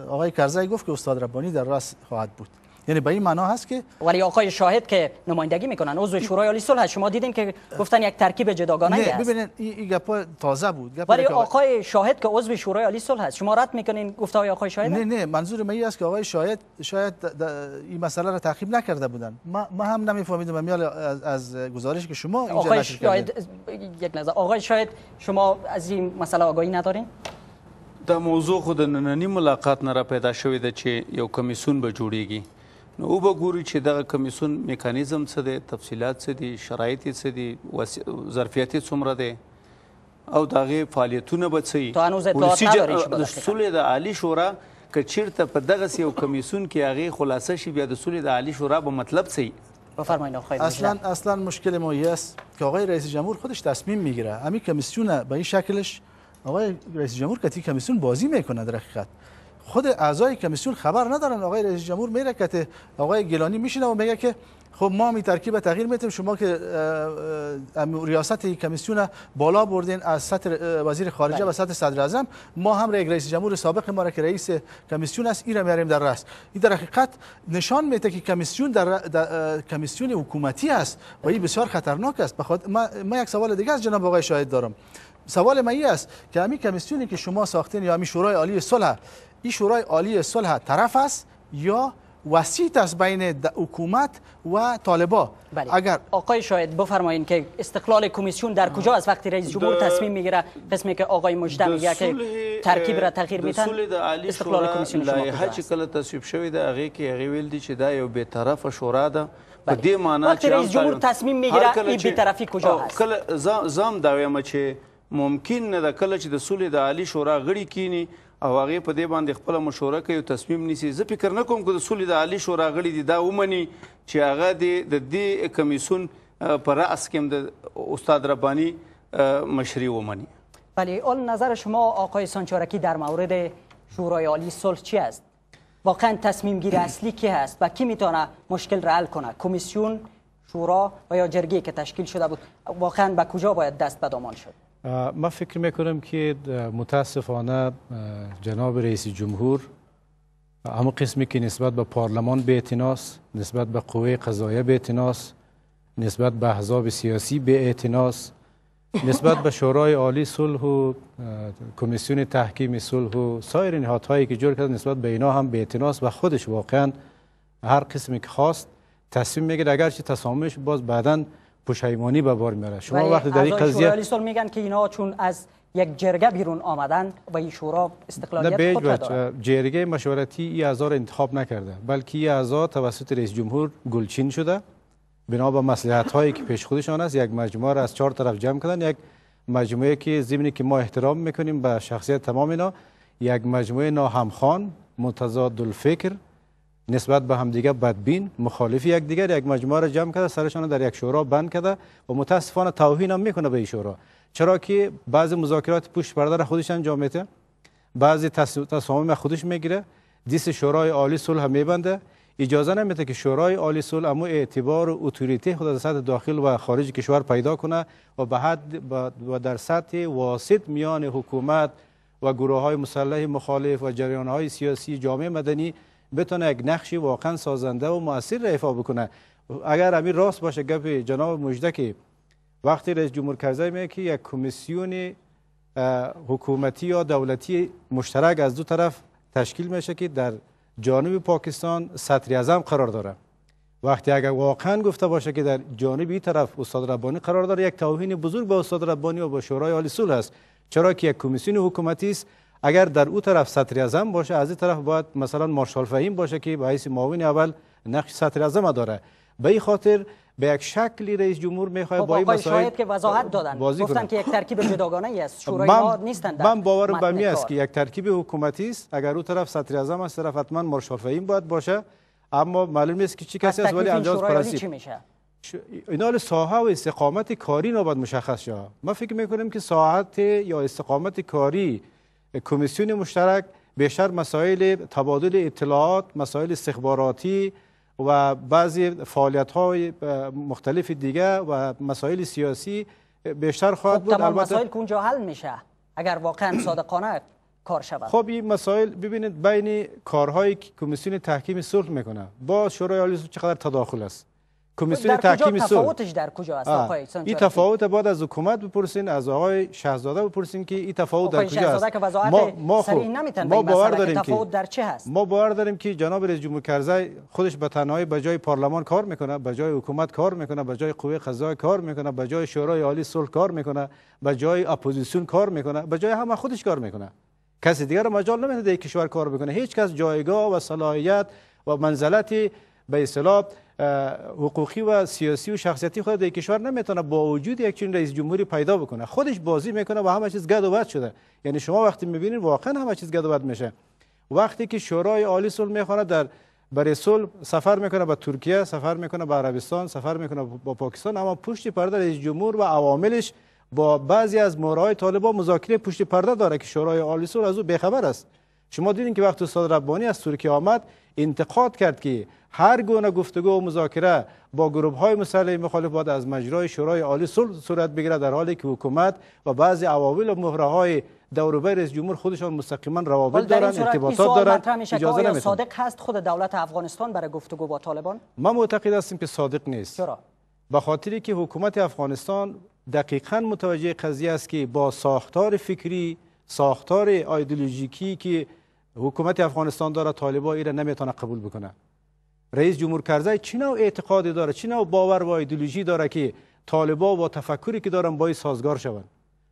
آقای کرزی گفت که استاد ربانی در راست خواهد بود یعنی به این معنا هست که ولی آقای شاهد که نمایندگی میکنن عضو شورای عالی صلح شما دیدین که گفتن یک ترکیب جداگانه است ببینید این گپ تازه بود گپ ولی آقای شاهد که عضو شورای عالی صلح هست شما رد میکنین گفته های آقای شاهد نه نه منظور من این است که آقای شاهد شاید این مسئله را تعقیب نکرده بودن ما, هم نمیفهمیدم میال از, از گزارش که شما اینجا آقای شاهد یک نظر آقای شاهد شما از این مسئله آگاهی ندارین در موضوع خود نننی ملاقات نه پیدا شویده چه یو کمیسون به جوریگی. نو وګوري چې دغه کمیسون میکانیزم څه دی تفصيلات څه دي شرایط څه دي ظرفیت څومره دي او دغه فعالیتونه به څه وي سولې د عالی شورا کچیرته په دغه یو کمیسون کې هغه خلاصه شي بیا د سولې د عالی شورا به مطلب څه بفرمایید آقای اصلا اصلا مشکل ما است که آقای رئیس جمهور خودش تصمیم میگیره همین کمیسیون به این شکلش آقای رئیس جمهور کتی کمیسیون بازی میکنه در حقیقت خود اعضای کمیسیون خبر ندارن آقای رئیس جمهور میره که آقای گیلانی میشینه و میگه که خب ما می ترکیب تغییر میتیم شما که ریاست کمیسیون بالا بردین از سطح وزیر خارجه بله. و سطح صدر اعظم ما هم رئیس جمهور سابق ما را که رئیس کمیسیون است این را میاریم در راست این در حقیقت نشان میده که کمیسیون در, در کمیسیون حکومتی است و این بسیار خطرناک است بخاطر ما, یک سوال دیگه از جناب آقای شاهد دارم سوال من است که همین کمیسیونی که شما ساختین یا همین شورای عالی صلح این شورای عالی صلح طرف است یا وسیط است بین حکومت و طالبا بله. اگر آقای شاید بفرمایید که استقلال کمیسیون در کجا از وقتی رئیس جمهور تصمیم میگیره قسمی که آقای مجده میگه که ترکیب را تغییر میتن استقلال کمیسیون شما لایحه چې کله تصویب شوی ده هغه کې هغه ویل دي چې دا یو بې طرفه شورا ده په دې معنی چې رئیس جمهور تصمیم میگیره این بې طرفی کجا هست کله زم داویم چې ممکن نه ده کله چې د سولې د عالی شورا غړي کینی او هغه په دې باندې خپل مشوره کوي او تصمیم نیسي زه فکر نه کوم چې د سولې د عالی شورا غړي دي دا ومني چې هغه د دې کمیسون پر رأس کې د استاد ربانی مشری ومني ولی اول نظر شما آقای سانچارکی در مورد شورای عالی صلح چی است واقعا تصمیم گیر اصلی کی هست و کی میتونه مشکل را حل کنه کمیسیون شورا و یا جرگی که تشکیل شده بود واقعا به کجا باید دست به دامان شد ما فکر میکنم که متاسفانه جناب رئیس جمهور اما قسمی که نسبت به پارلمان به نسبت به قوه قضایه به نسبت به احزاب سیاسی به نسبت به شورای عالی صلح و کمیسیون تحکیم صلح و سایر نهادهایی که جور کرده نسبت به اینا هم به و خودش واقعا هر قسمی که خواست تصمیم میگیره اگرچه تصامیمش باز بعدا پشیمانی به بار میاره شما وقتی در این قضیه سال میگن که اینا چون از یک جرگه بیرون آمدن و این شورا استقلالیت خود نداره جرگه مشورتی این اعضا انتخاب نکرده بلکه این اعضا توسط رئیس جمهور گلچین شده بنا به مصلحت هایی که پیش خودشان است یک مجموعه را از چهار طرف جمع کردن یک مجموعه که زمینی که ما احترام میکنیم به شخصیت تمام اینا یک مجموعه ناهمخوان متضاد الفکر نسبت به همدیگه بدبین مخالف یکدیگر یک مجموعه را جمع کرده سرشان را در یک شورا بند کرده و متاسفانه توهین هم میکنه به این شورا چرا که بعضی مذاکرات پشت پرده را خودش انجام میده بعضی تصامیم خودش میگیره دیس شورای عالی صلح میبنده اجازه نمیده که شورای عالی صلح امو اعتبار و اتوریته خود از سطح داخل و خارج کشور پیدا کنه و به حد و در سطح واسط میان حکومت و گروه های مسلح مخالف و جریان های سیاسی جامعه مدنی بتونه یک نقشی واقعا سازنده و مؤثر را ایفا بکنه اگر همین راست باشه گپ جناب مجدکی وقتی رئیس جمهور کرزی میگه که یک کمیسیون حکومتی یا دولتی مشترک از دو طرف تشکیل میشه که در جانب پاکستان سطری ازم قرار داره وقتی اگر واقعا گفته باشه که در جانب این طرف استاد ربانی قرار داره یک توهین بزرگ به استاد ربانی و به شورای عالی صلح است چرا که یک کمیسیون حکومتی است اگر در او طرف سطر اعظم باشه از این طرف باید مثلا مارشال فهیم باشه که به حیث معاون اول نقش سطر اعظم داره به این خاطر به یک شکلی رئیس جمهور میخواد خب، با این مسائل که وضاحت دادن گفتن که یک ترکیب جداگانه ای است شورای ما نیستند من باورم به می است که یک ترکیب حکومتی است اگر او طرف سطر اعظم از طرف حتما مارشال فهیم باید باشه اما معلوم نیست که چی کسی است ولی انجام میشه؟ اینال ساحه و استقامت کاری نباید مشخص شه. ما فکر میکنیم که ساعت یا استقامت کاری کمیسیون مشترک بیشتر مسائل تبادل اطلاعات مسائل استخباراتی و بعضی فعالیت های مختلف دیگه و مسائل سیاسی بیشتر خواهد خب بود البته مسائل کنجا حل میشه اگر واقعا صادقانه کار شود خب این مسائل ببینید بین کارهایی که کمیسیون تحکیم صلح میکنه با شورای عالی چقدر تداخل است کمیسیون تحکیم صلح تفاوتش در کجا است آقای این تفاوت بعد از حکومت بپرسین از آقای شهزاده بپرسین که این تفاوت در کجا است ما ما خود ما باور داریم که تفاوت در چه هست ما باور داریم که جناب رئیس جمهور کرزی خودش به تنهایی به جای پارلمان کار میکنه به جای حکومت کار میکنه به جای قوه قضاییه کار میکنه به جای شورای عالی صلح کار میکنه به جای اپوزیسیون کار میکنه به جای همه خودش کار میکنه کسی دیگر رو مجال نمیده کشور کار بکنه هیچ کس جایگاه و صلاحیت و منزلتی به اصطلاح حقوقی و سیاسی و شخصیتی خود در کشور نمیتونه با وجود یک چنین رئیس جمهوری پیدا بکنه خودش بازی میکنه و همه چیز گد و بد شده یعنی شما وقتی میبینید واقعا همه چیز گد و بد میشه وقتی که شورای عالی صلح میخونه در برای صلح سفر میکنه به ترکیه سفر میکنه به عربستان سفر میکنه با پاکستان اما پشت پرده رئیس جمهور و عواملش با بعضی از مورای طالبان مذاکره پشت پرده داره که شورای عالی صلح از او بخبر است شما دیدین که وقت استاد ربانی از ترکیه آمد انتقاد کرد که هر گونه گفتگو و مذاکره با گروه های مسلح مخالف باید از مجرای شورای عالی صلح صورت بگیرد در حالی که حکومت و بعضی عوامل و مهره های دوروبر رئیس جمهور خودشان مستقیما روابط دارند ارتباطات دارند اجازه صادق هست خود دولت افغانستان برای گفتگو با طالبان من معتقد هستم که صادق نیست چرا به خاطری که حکومت افغانستان دقیقا متوجه قضیه است که با ساختار فکری ساختار ایدئولوژیکی که حکومت افغانستان داره طالبا ایره نمیتونه قبول بکنه رئیس جمهور کرزی چه نوع اعتقادی داره چی نوع باور و ایدولوژی داره که طالبا با تفکری که دارن باید سازگار شون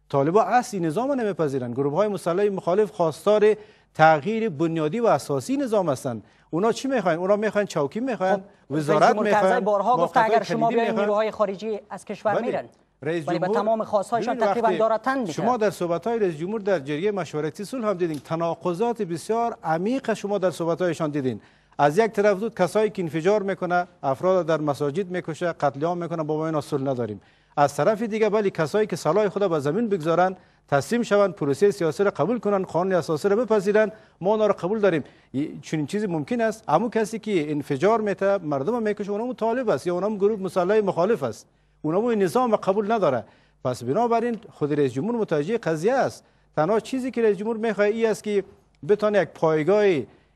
طالبا اصل نظام نمیپذیرن گروه های مسلح مخالف خواستار تغییر بنیادی و اساسی نظام هستند اونا چی میخواین اونا میخواین چوکی میخواین خب، وزارت میخواین بارها گفت اگر شما بیاین نیروهای خارجی از کشور بله. میرن رئیس ولی به تمام خواستهایشان تقریبا دارتن میکرد شما در های رئیس جمهور در جریه مشورتی صلح هم دیدین تناقضات بسیار عمیق شما در هایشان دیدین از یک طرف دود کسایی که انفجار میکنه افراد در مساجد میکشه قتل عام میکنه با ما این اصول نداریم از طرف دیگه ولی کسایی که صلاح خود به زمین بگذارن تصمیم شوند پروسه سیاسی را قبول کنند قانون اساسی را بپذیرند ما اونا را قبول داریم چنین چیزی ممکن است اما کسی که انفجار میته مردم میکشه اونم طالب است یا اونم گروه مسلح مخالف است اونا و نظام قبول نداره پس بنابراین خود رئیس جمهور متوجه قضیه است تنها چیزی که رئیس جمهور میخواد ای است که بتانه یک پایگاه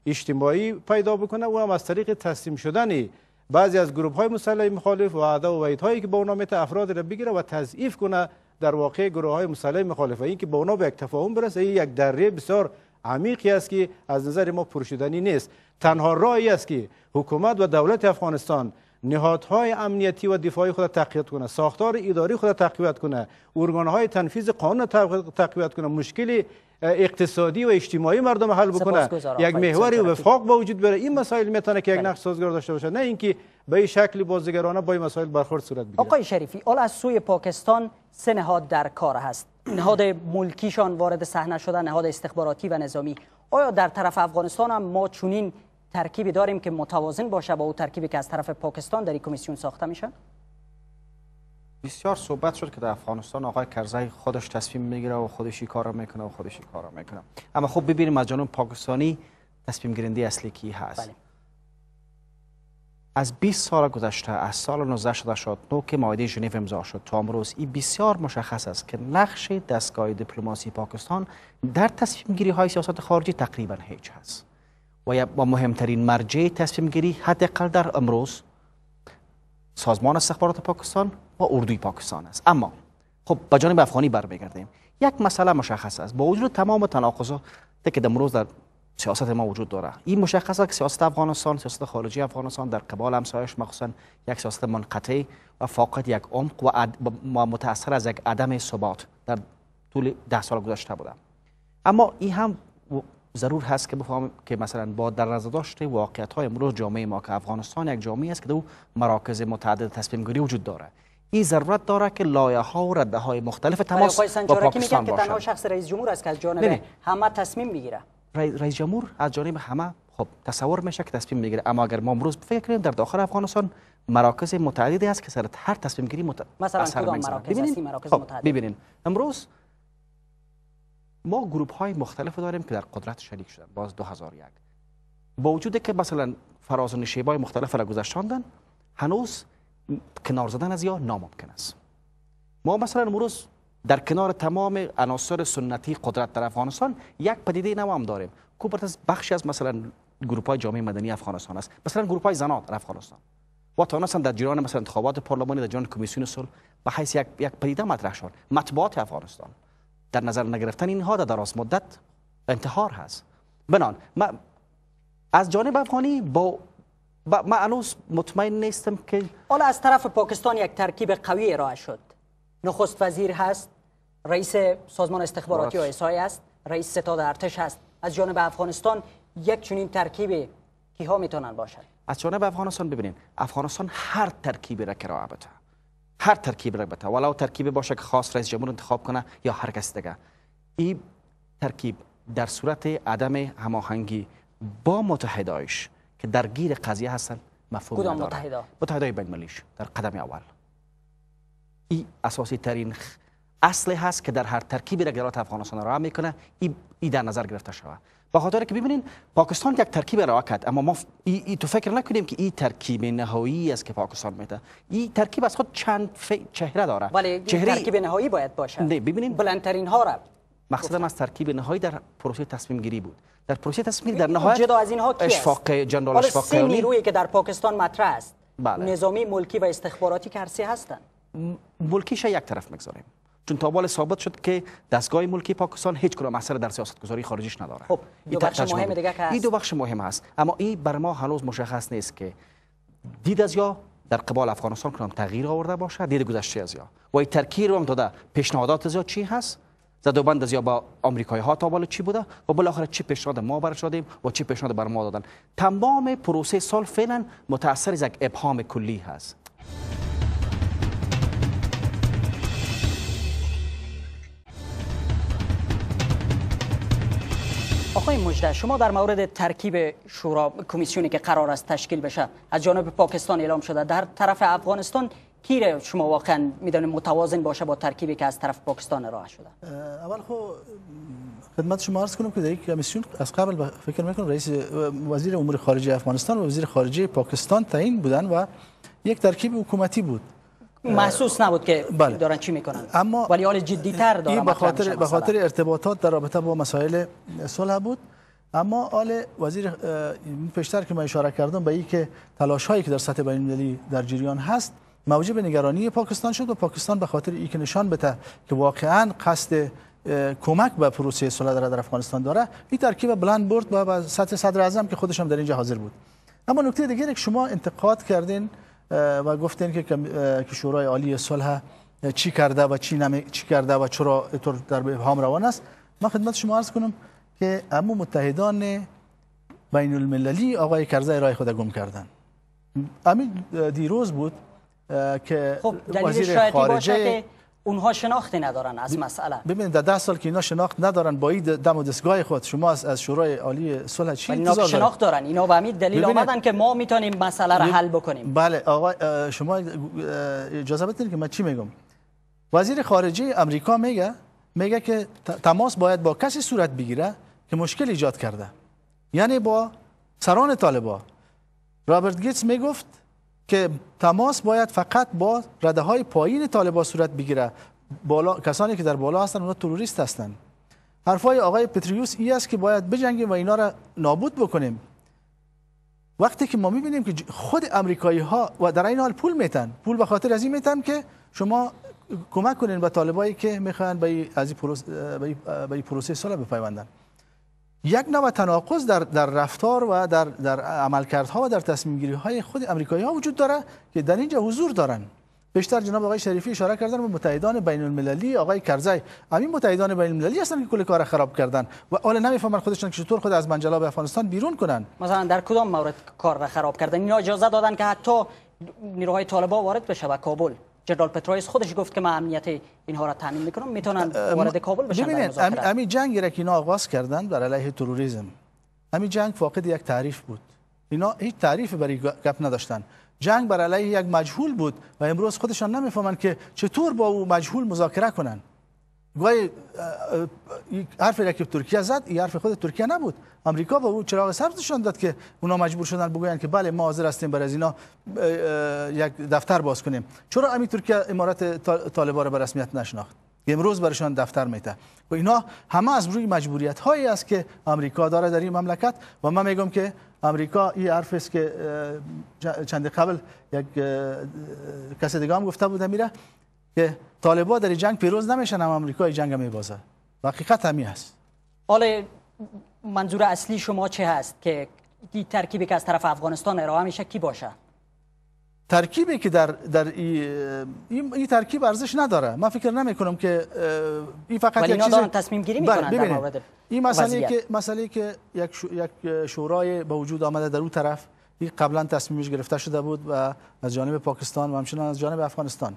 اجتماعی پیدا بکنه و هم از طریق تصمیم شدن بعضی از گروه های مسلح مخالف و عده و وعید هایی که با اونا میته افراد را بگیره و تضعیف کنه در واقع گروه های مسلح مخالف این که با اونا به یک تفاهم برسه این یک دره بسیار عمیقی است که از نظر ما پرشدنی نیست تنها راهی است که حکومت و دولت افغانستان نهادهای امنیتی و دفاعی خود تقویت کنه ساختار اداری خود تقویت کنه ارگانهای تنفیذ قانون تقویت کنه مشکل اقتصادی و اجتماعی مردم حل بکنه یک محور بله. وفاق با وجود بره این مسائل میتونه که یک بله. نقش سازگار داشته باشه نه اینکه به این شکل بازیگرانه با این مسائل برخورد صورت بگیره آقای شریفی اول از سوی پاکستان سه نهاد در کار هست نهاد ملکیشان وارد صحنه شده نهاد استخباراتی و نظامی آیا در طرف افغانستان هم ما چنین ترکیبی داریم که متوازن باشه با او ترکیبی که از طرف پاکستان در این کمیسیون ساخته میشه بسیار صحبت شد که در افغانستان آقای کرزی خودش تصمیم میگیره و خودش کار میکنه و خودش کار میکنه اما خب ببینیم از جانب پاکستانی تصمیم گیرنده اصلی کی هست بله. از 20 سال گذشته از سال 1969 که مایده ژنو امضا شد تا امروز این بسیار مشخص است که نقش دستگاه دیپلماسی پاکستان در تصمیم گیری های سیاست خارجی تقریبا هیچ هست و مهمترین مرجع تصمیم گیری حداقل در امروز سازمان استخبارات پاکستان و اردوی پاکستان است اما خب به جانب افغانی بگردیم یک مسئله مشخص است با وجود تمام تناقضات که امروز در سیاست ما وجود داره این مشخص است که سیاست افغانستان سیاست خارجی افغانستان در قبال همسایش مخصوصا یک سیاست منقطع و فقط یک عمق و, متاثر از یک عدم ثبات در طول ده سال گذشته بوده اما این هم ضرور هست که بفهم که مثلا با در نظر داشته واقعیت های امروز جامعه ما که افغانستان یک جامعه است که دو مراکز متعدد تصمیم گیری وجود داره این ضرورت داره که لایه ها و رده های مختلف تماس با پاکستان باشه که تنها شخص رئیس جمهور است که از جانب همه تصمیم میگیره رئیس جمهور از جانب همه خب تصور میشه که تصمیم میگیره اما اگر ما امروز فکر کنیم در داخل افغانستان مراکز متعددی است که سر هر تصمیم گیری مت... مثلا کدام مراکز است مراکز خب. متعدد ببینین امروز ما گروپ های مختلف داریم که در قدرت شریک شدن باز 2001 با وجود که مثلا فراز و های مختلف را گذشتاندن هنوز کنار زدن از یا ناممکن است ما مثلا امروز در کنار تمام عناصر سنتی قدرت در افغانستان یک پدیده نو هم داریم کوبرت از بخشی از مثلا گروپ های جامعه مدنی افغانستان است مثلا گروپ های زنان در افغانستان و توانستن در جریان مثلا انتخابات پارلمانی در جریان کمیسیون صلح به حیث یک یک پدیده مطرح شد مطبوعات افغانستان در نظر نگرفتن اینها در دراز مدت انتحار هست بنان از جانب افغانی با با مطمئن نیستم که حالا از طرف پاکستان یک ترکیب قوی ارائه شد نخست وزیر هست رئیس سازمان استخباراتی و ایسای است رئیس ستاد ارتش هست از جانب افغانستان یک چنین ترکیب ها میتونن باشد از جانب افغانستان ببینید افغانستان هر ترکیبی را کراه بده هر ترکیب بتا ولو ترکیب باشه که خاص رئیس جمهور انتخاب کنه یا هر کس دیگه این ترکیب در صورت عدم هماهنگی با متحدایش که درگیر قضیه هستن مفهوم کدام متحدا متحدای بین در قدم اول این اساسی ترین اصل هست که در هر ترکیبی را گرات افغانستان را میکنه این ای در نظر گرفته شود با خاطر که ببینین پاکستان یک ترکیب رو کرد اما ما ای, ای تو فکر نکنیم که این ترکیب نهایی است که پاکستان میده این ترکیب از خود چند ف... چهره داره ولی چهره... ترکیب نهایی باید باشه نه ببینین بلندترین ها را مقصدم از ترکیب نهایی در پروسه تصمیم گیری بود در پروسه تصمیم در نهایت جدا از اینها کی اشفاق جنرال اشفاق سه نیرویی که در پاکستان مطرح است بله. نظامی ملکی و استخباراتی که هر هستند یک طرف میگذاریم چون تا بال ثابت شد که دستگاه ملکی پاکستان هیچ کدام اثر در سیاست گذاری خارجیش نداره خب دو بخش مهم دیگه این دو بخش مهم است اما این بر ما هنوز مشخص نیست که دید از یا در قبال افغانستان کنم تغییر آورده باشه دید گذشته از یا و این ترکیب هم داده پیشنهادات از یا چی هست زدوبند از یا با آمریکایی ها تا بالا چی بوده و بالاخره چی پیشنهاد ما بر شدیم و چی پیشنهاد بر ما دادن تمام پروسه سال فعلا متاثر از یک ابهام کلی هست آقای مجده شما در مورد ترکیب شورا کمیسیونی که قرار است تشکیل بشه از جانب پاکستان اعلام شده در طرف افغانستان کی شما واقعا میدانه متوازن باشه با ترکیبی که از طرف پاکستان راه شده اول خو خب، خدمت شما عرض کنم که در کمیسیون از قبل فکر میکنم رئیس وزیر امور خارجه افغانستان و وزیر خارجه پاکستان تعیین بودن و یک ترکیب حکومتی بود محسوس نبود که بله. دارن چی میکنن اما ولی حال جدی تر دارن به خاطر به خاطر ارتباطات در رابطه با مسائل صلح بود اما آل وزیر پیشتر که من اشاره کردم به اینکه تلاش هایی که در سطح بین المللی در جریان هست موجب نگرانی پاکستان شد و پاکستان به خاطر اینکه نشان بده که واقعا قصد کمک به پروسه صلح در, افغانستان داره این ترکیب بلند برد و سطح صدر اعظم که خودش هم در اینجا حاضر بود اما نکته دیگه که شما انتقاد کردین و گفتن که که شورای عالی صلح چی کرده و چی نمی چی کرده و چرا اینطور در ابهام روان است من خدمت شما عرض کنم که اما متحدان بین المللی آقای کرزی رای خود گم کردن همین دیروز بود که خب وزیر خارجه اونها شناختی ندارن از مسئله ببینید در ده سال که اینا شناخت ندارن با این دم و دستگاه خود شما از, از شورای عالی صلح چی اینا دارن؟ شناخت دارن اینا به امید دلیل آمدن که ما میتونیم مسئله را حل بکنیم بله آقا شما اجازه بدید که من چی میگم وزیر خارجه امریکا میگه میگه که تماس باید با کسی صورت بگیره که مشکل ایجاد کرده یعنی با سران طالبا رابرت گیتس میگفت که تماس باید فقط با رده های پایین طالبا صورت بگیره بالا کسانی که در بالا هستن اونا تروریست هستن حرفای آقای پتریوس ای است که باید بجنگیم و اینا را نابود بکنیم وقتی که ما میبینیم که خود امریکایی ها و در این حال پول میتن پول به خاطر از این میتن که شما کمک کنین به طالبایی که میخوان به این پروسه سال بپیوندن یک نوع تناقض در, در رفتار و در, در عملکردها و در تصمیم گیری های خود امریکایی ها وجود داره که در اینجا حضور دارن بیشتر جناب آقای شریفی اشاره کردن به متحدان بین المللی آقای کرزی همین متحدان بین المللی هستن که کل کار خراب کردن و حالا نمیفهمن خودشون که چطور خود از منجلاب افغانستان بیرون کنن مثلا در کدام مورد کار را خراب کردن اینا اجازه دادن که حتی نیروهای طالبان وارد بشه به کابل جنرال پترویس خودش گفت که ما امنیت اینها را تامین میکنم میتونن وارد کابل بشن ببینید امی جنگی را که اینا آغاز کردن بر علیه تروریسم همین جنگ فاقد یک تعریف بود اینا هیچ تعریفی برای گپ نداشتن جنگ بر علیه یک مجهول بود و امروز خودشان نمیفهمند که چطور با او مجهول مذاکره کنند وای حرف را که ترکیه زد این حرف خود ترکیه نبود امریکا با او چراغ سبز نشان داد که اونا مجبور شدن بگویند که بله ما حاضر هستیم برای از اینا یک دفتر باز کنیم چرا امی ترکیه امارت طالبان را به رسمیت نشناخت امروز برایشان دفتر میته و اینا همه از روی مجبوریت هایی است که امریکا داره در این مملکت و من میگم که امریکا این حرف است که چند قبل یک کس دیگه هم گفته بود میره که طالبا در جنگ پیروز نمیشن هم آمریکا جنگ میبازه بازه و حقیقت همی هست حالا منظور اصلی شما چه هست که این ترکیبی که از طرف افغانستان ارائه میشه کی باشه ترکیبی که در در این ای ترکیب ارزش نداره من فکر نمی که این فقط یک چیز تصمیم گیری بله، میکنن در این مسئله که مسئله که یک یک شورای به وجود آمده در اون طرف این قبلا تصمیمش گرفته شده بود و از جانب پاکستان و همچنان از جانب افغانستان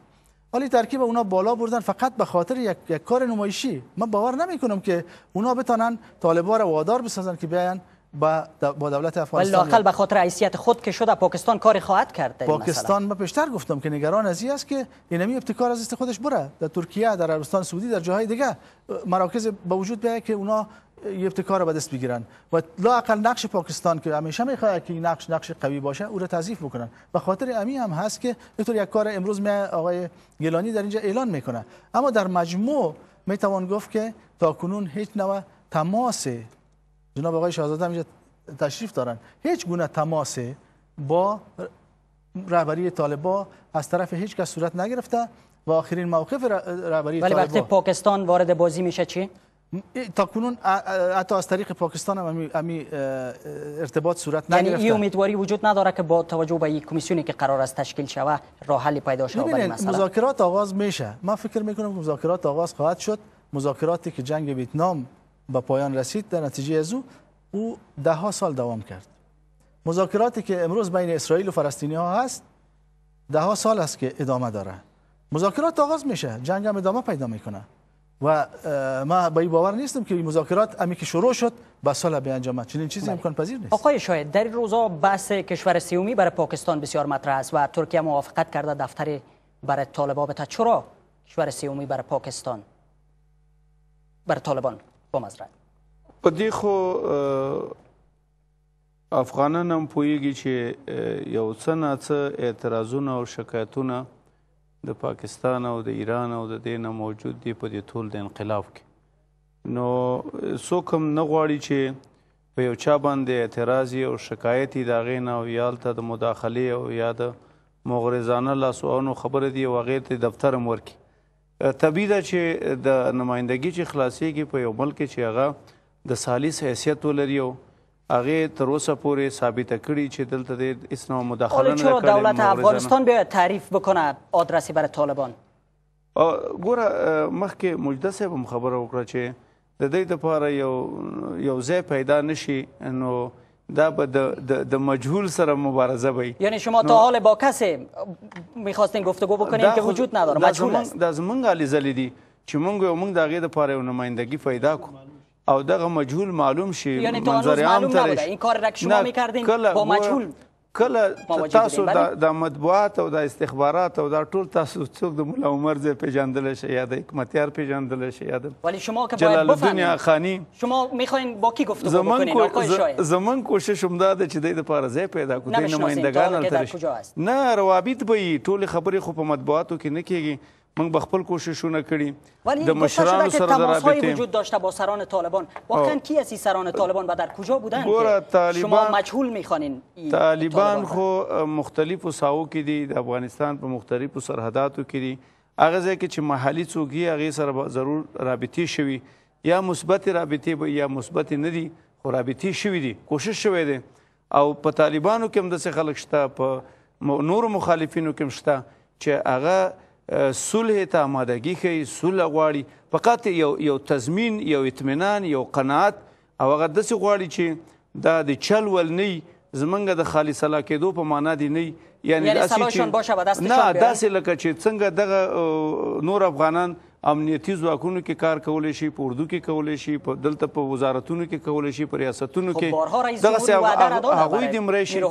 ولی ترکیب اونا بالا بردن فقط به خاطر یک, کار نمایشی من باور نمی کنم که اونا بتانن طالبا رو وادار بسازن که بیاین با با دولت افغانستان ولی لاقل به خاطر حیثیت خود که شده پاکستان کاری خواهد کرد پاکستان من پیشتر گفتم که نگران از است که اینمی ابتکار از است خودش بره در ترکیه در عربستان سعودی در جاهای دیگه مراکز به وجود بیاد که اونا یه ابتکار رو به دست بگیرن و لاقل نقش پاکستان که همیشه میخواد که این نقش نقش قوی باشه او را تضیف بکنن و خاطر امی هم هست که اینطور یک کار امروز می آقای گلانی در اینجا اعلان میکنه اما در مجموع میتوان گفت که تا کنون هیچ نوع تماس جناب آقای شاهزاده هم تشریف دارن هیچ گونه تماس با رهبری طالبا از طرف هیچ کس صورت نگرفته و آخرین موقف رهبری طالبا ولی وقتی پاکستان وارد بازی میشه چی تا کنون حتی از طریق پاکستان هم امی ارتباط صورت یعنی نگرفته یعنی این امیدواری وجود نداره که با توجه به این کمیسیونی که قرار است تشکیل شوه راه حلی پیدا شود برای مسئله مذاکرات آغاز میشه من فکر میکنم که مذاکرات آغاز خواهد شد مذاکراتی که جنگ ویتنام به پایان رسید در نتیجه از او او ده ها سال دوام کرد مذاکراتی که امروز بین اسرائیل و فلسطینی ها هست ده ها سال است که ادامه داره مذاکرات آغاز میشه جنگ هم ادامه پیدا میکنه و ما به این باور نیستم که مذاکرات امی که شروع شد با صلح به انجام چنین چیزی امکان پذیر نیست آقای شاید در این روزا بحث کشور سیومی برای پاکستان بسیار مطرح است و ترکیه موافقت کرده دفتر برای طالبان بتا چرا کشور سیومی برای پاکستان برای طالبان با مزرعه پدې خو افغانان هم پوهیږي چې یو څه نه څه اعتراضونه او شکایتونه د پاکستان او د ایران او د دینه موجود دی په دې ټول د انقلاب کې نو څوک هم نه غواړي چې په یو چا باندې اعتراض او شکایت دا غینه او یالته د مداخله او یا د مغرضانه لاسوانو خبره دی او غیر ته دفتر ورکی طبیعي ده چې د نمائندګۍ چې خلاصيږي په یو ملک چې هغه د سالي حیثیت ولري او هغه تر اوسه پورې ثابت کړی چې دلته د اسلام مداخله نه کړې دولت افغانستان بیا تعریف بکنه آدرسی برای طالبان ګوره مخکې مجدس هم خبره وکړه چې د دې لپاره یو یو ځای پیدا نشي نو دا به د مجهول سره مبارزه وي یعنی شما تا حال با کسی میخواستین گفتگو بکنین که وجود نداره مجهول است دا زمونږ علی زلی دي چې مونږ یو مونږ د هغې دپاره یو نمایندګي پیدا کړو او دغه مجهول معلوم شي یعنی تو هنوز معلوم نبوده این کار را که شما میکردین با مجهول کله تاسو د مطبوعات او د استخبارات او د ټول تاسو څوک د مولا عمر ځای پیژندل شي یا د حکمتیار پیژندل شي یا د ولی شما که باید بفهمید خانی شما میخواین با کی گفتگو بکنین آقای شاه زمون کوشش هم داده چې د لپاره ځای پیدا کړو د نمائندګان نه روابط به ټول خبرې خو په مطبوعاتو کې نه کیږي من به خپل کوششونه کردیم د مشرانو سره در رابطه وجود داشته با سران طالبان واقعا کی هستی سران طالبان و در کجا بودن که شما مجهول میخوانین طالبان خو مختلف ساو کې دي د افغانستان په مختلفو سرحداتو کې دي هغه ځای کې چې محلي څوک یې هغې سره ضرور رابطې شوي یا مثبت رابطې به یا مثبت نه دي خو رابطې شوي دي کوشش شوی دی او په طالبانو کې هم داسې خلک شته په نورو مخالفینو کې هم شته چې هغه صلح ته آمادګي ښیي صلح غواړي فقط یو یو تضمین یو اطمینان یو قناعت او هغه داسې غواړي چې دا د چل ول نه زمنګ د خالص الله کېدو په معنا دی نه یعنی داسې چې نه داسې لکه چې څنګه دغه نور افغانان امنیتی ځواکونو کې کار کولای شي په اردو کې کولای شي په دلته په وزارتونو کې کولای شي په ریاستونو کې دغه هغه د مرشي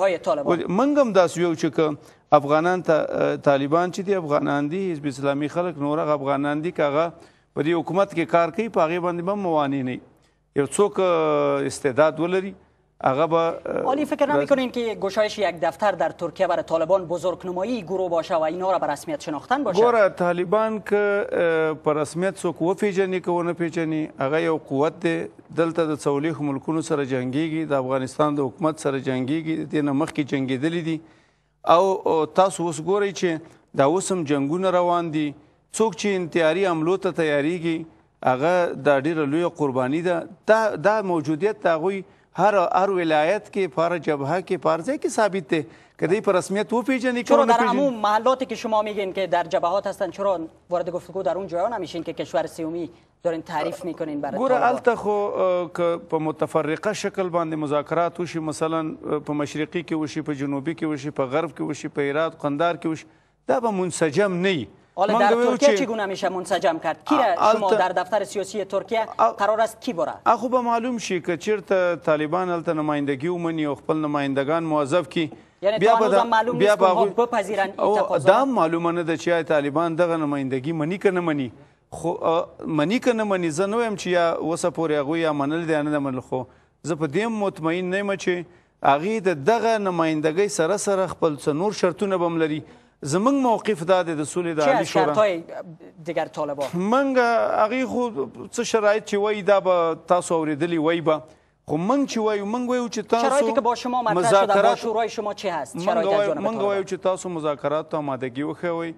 منګم داس یو چې افغانان طالبان چې دی افغانان دي حزب اسلامي خلک نور افغانان دي کغه په دې حکومت کې کار کوي په هغه باندې به موانع نه یو څوک استعداد ولري آقا با عالی فکر نمیکنین که گشایش یک دفتر در ترکیه برای طالبان بزرگنمایی گروه باشه و اینا را به رسمیت شناختن باشه گوره طالبان که په رسمیت څوک وپیژني که ونه پیژني هغه یو قوت دی دلته د څولیخ ملکونو سره جنګیږي د افغانستان د حکومت سره جنګیږي دې نه مخکې جنګېدلی دي او تاسو اوس ګورئ چې دا اوس هم جنګونه روان دي څوک چې انتحاري حملو ته تیاریږي هغه دا ډیره لویه قرباني ده دا, دا موجودیت د هغوی هر هر ولایت کې پر جبهه کې پارځه کې ثابت ده کدی پر رسمیت او پیژنی چرا در عموم محلاتی که شما میگین که در جبهات هستن چرا وارد گفتگو در اون جاها نمیشین که کشور سیومی دارین تعریف میکنین برای گوره الته خو که په متفرقه شکل باندې مذاکرات وشي مثلا په مشرقي کې وشي په جنوبي کې وشي په غرب کې وشي په هرات قندار کې وشي دا به منسجم نه حالا در ترکیه چگونه میشه منسجم کرد کی را شما در دفتر سیاسی ترکیه قرار است کی بره اخو به معلوم شي که چیرته طالبان الته نمایندگی ومني او خپل نمایندگان موظف کی یعنی بیا به معلوم بیا به بپذیرن دا معلومه نه ده چې طالبان دغه نمایندگی منی کنه منی خو منی کنه منی زه نو يم چې یا وسه پورې هغه یا منل دی نه منل خو زه په دې مطمئن نه یم چې هغه دغه نمایندګۍ سره سره خپل څنور شرطونه بم لري زمنګ موقف دا د رسول د عالی شورا چې دیگر طالبان منګه هغه خو څه شرایط چې وای دا به تاسو اوریدلی وای به خو من چې وایو من وایو چې تاسو شرایطی که با شما مطرح شده با شورای شما چی هست شرایط من وایو چې تاسو مذاکرات ته آمادگی وښوئ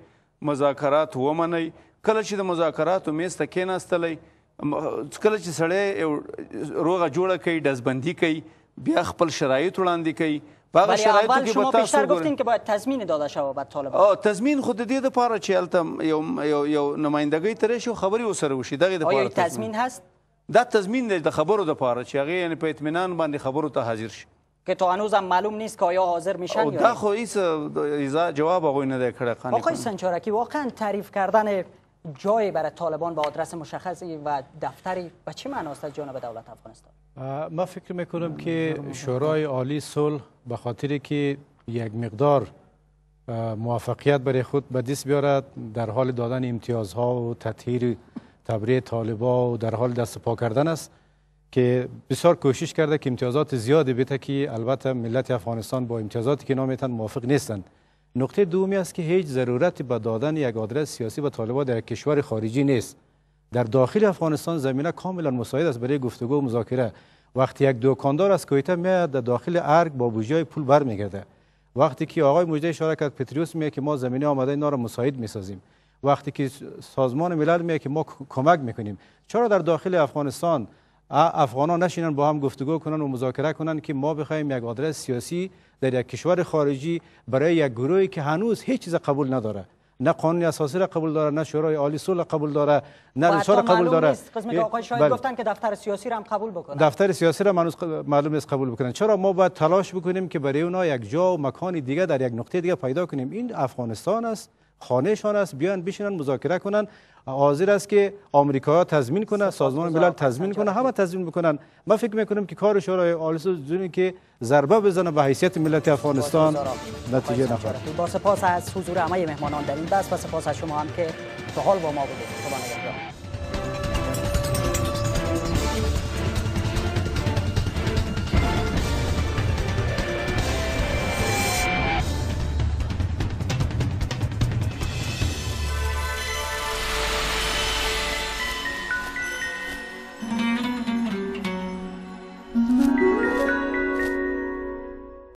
مذاکرات ومنئ کله چې د مذاکراتو میز ته کیناستلی کله چې سړی روغه جوړه کوي ډزبندي کوي بیا خپل شرایط وړاندې کوي ولی اول شما پیشتر گفتین که باید تضمین داده شو بعد طالبان آه تضمین خود دې د پاره چې التم یو یو یو نمائندګۍ ترې شو خبري وسره وشي دغه د پاره تضمین هست دا تضمین د خبرو د پاره چې هغه یعنی په اطمینان باندې خبرو ته حاضر شي که تو هنوز هم معلوم نیست که آیا حاضر میشن یا ده خو ایز جواب آقای نده کرده قانی آقای سنچارکی واقعا تعریف کردن جای برای طالبان به آدرس مشخصی و دفتری به چه معناست جانب دولت افغانستان ما فکر میکنم که شورای عالی صلح به خاطر که یک مقدار موفقیت برای خود به دست بیارد در حال دادن امتیازها و تطهیر تبریه طالبا و در حال دست پا کردن است که بسیار کوشش کرده که امتیازات زیادی بده که البته ملت افغانستان با امتیازاتی که نامیتن موافق نیستند نقطه دومی است که هیچ ضرورتی به دادن یک آدرس سیاسی به طالبا در کشور خارجی نیست در داخل افغانستان زمینه کاملا مساعد است برای گفتگو و مذاکره وقتی یک دوکاندار از کویته میاد در داخل ارگ با بوجیای پول برمیگرده وقتی که آقای مجده اشاره کرد پتریوس میگه که ما زمینه آمده اینا را مساعد میسازیم وقتی که سازمان ملل میگه که ما کمک میکنیم چرا در داخل افغانستان افغان ها نشینن با هم گفتگو کنن و مذاکره کنن که ما بخوایم یک آدرس سیاسی در یک کشور خارجی برای یک گروهی که هنوز هیچ چیز قبول نداره نه قانون اساسی را قبول داره نه شورای عالی صلح قبول داره نه خب روسا قبول داره قسمت آقای شاهد بله. گفتن که دفتر سیاسی را هم قبول دفتر سیاسی را معلوم نیست قبول بکنن چرا ما باید تلاش بکنیم که برای اونها یک جا و مکانی دیگه در یک نقطه دیگه پیدا کنیم این افغانستان است خانهشان است بیان بشینن مذاکره کنن حاضر است که آمریکا تضمین کنه سازمان ملل تضمین کنه همه تضمین بکنن من فکر میکنم که کار شورای عالی صلح که ضربه بزنه به حیثیت ملت افغانستان نتیجه نفر. با سپاس از حضور همه مهمانان در این بس با سپاس از شما هم که تا حال با ما بودید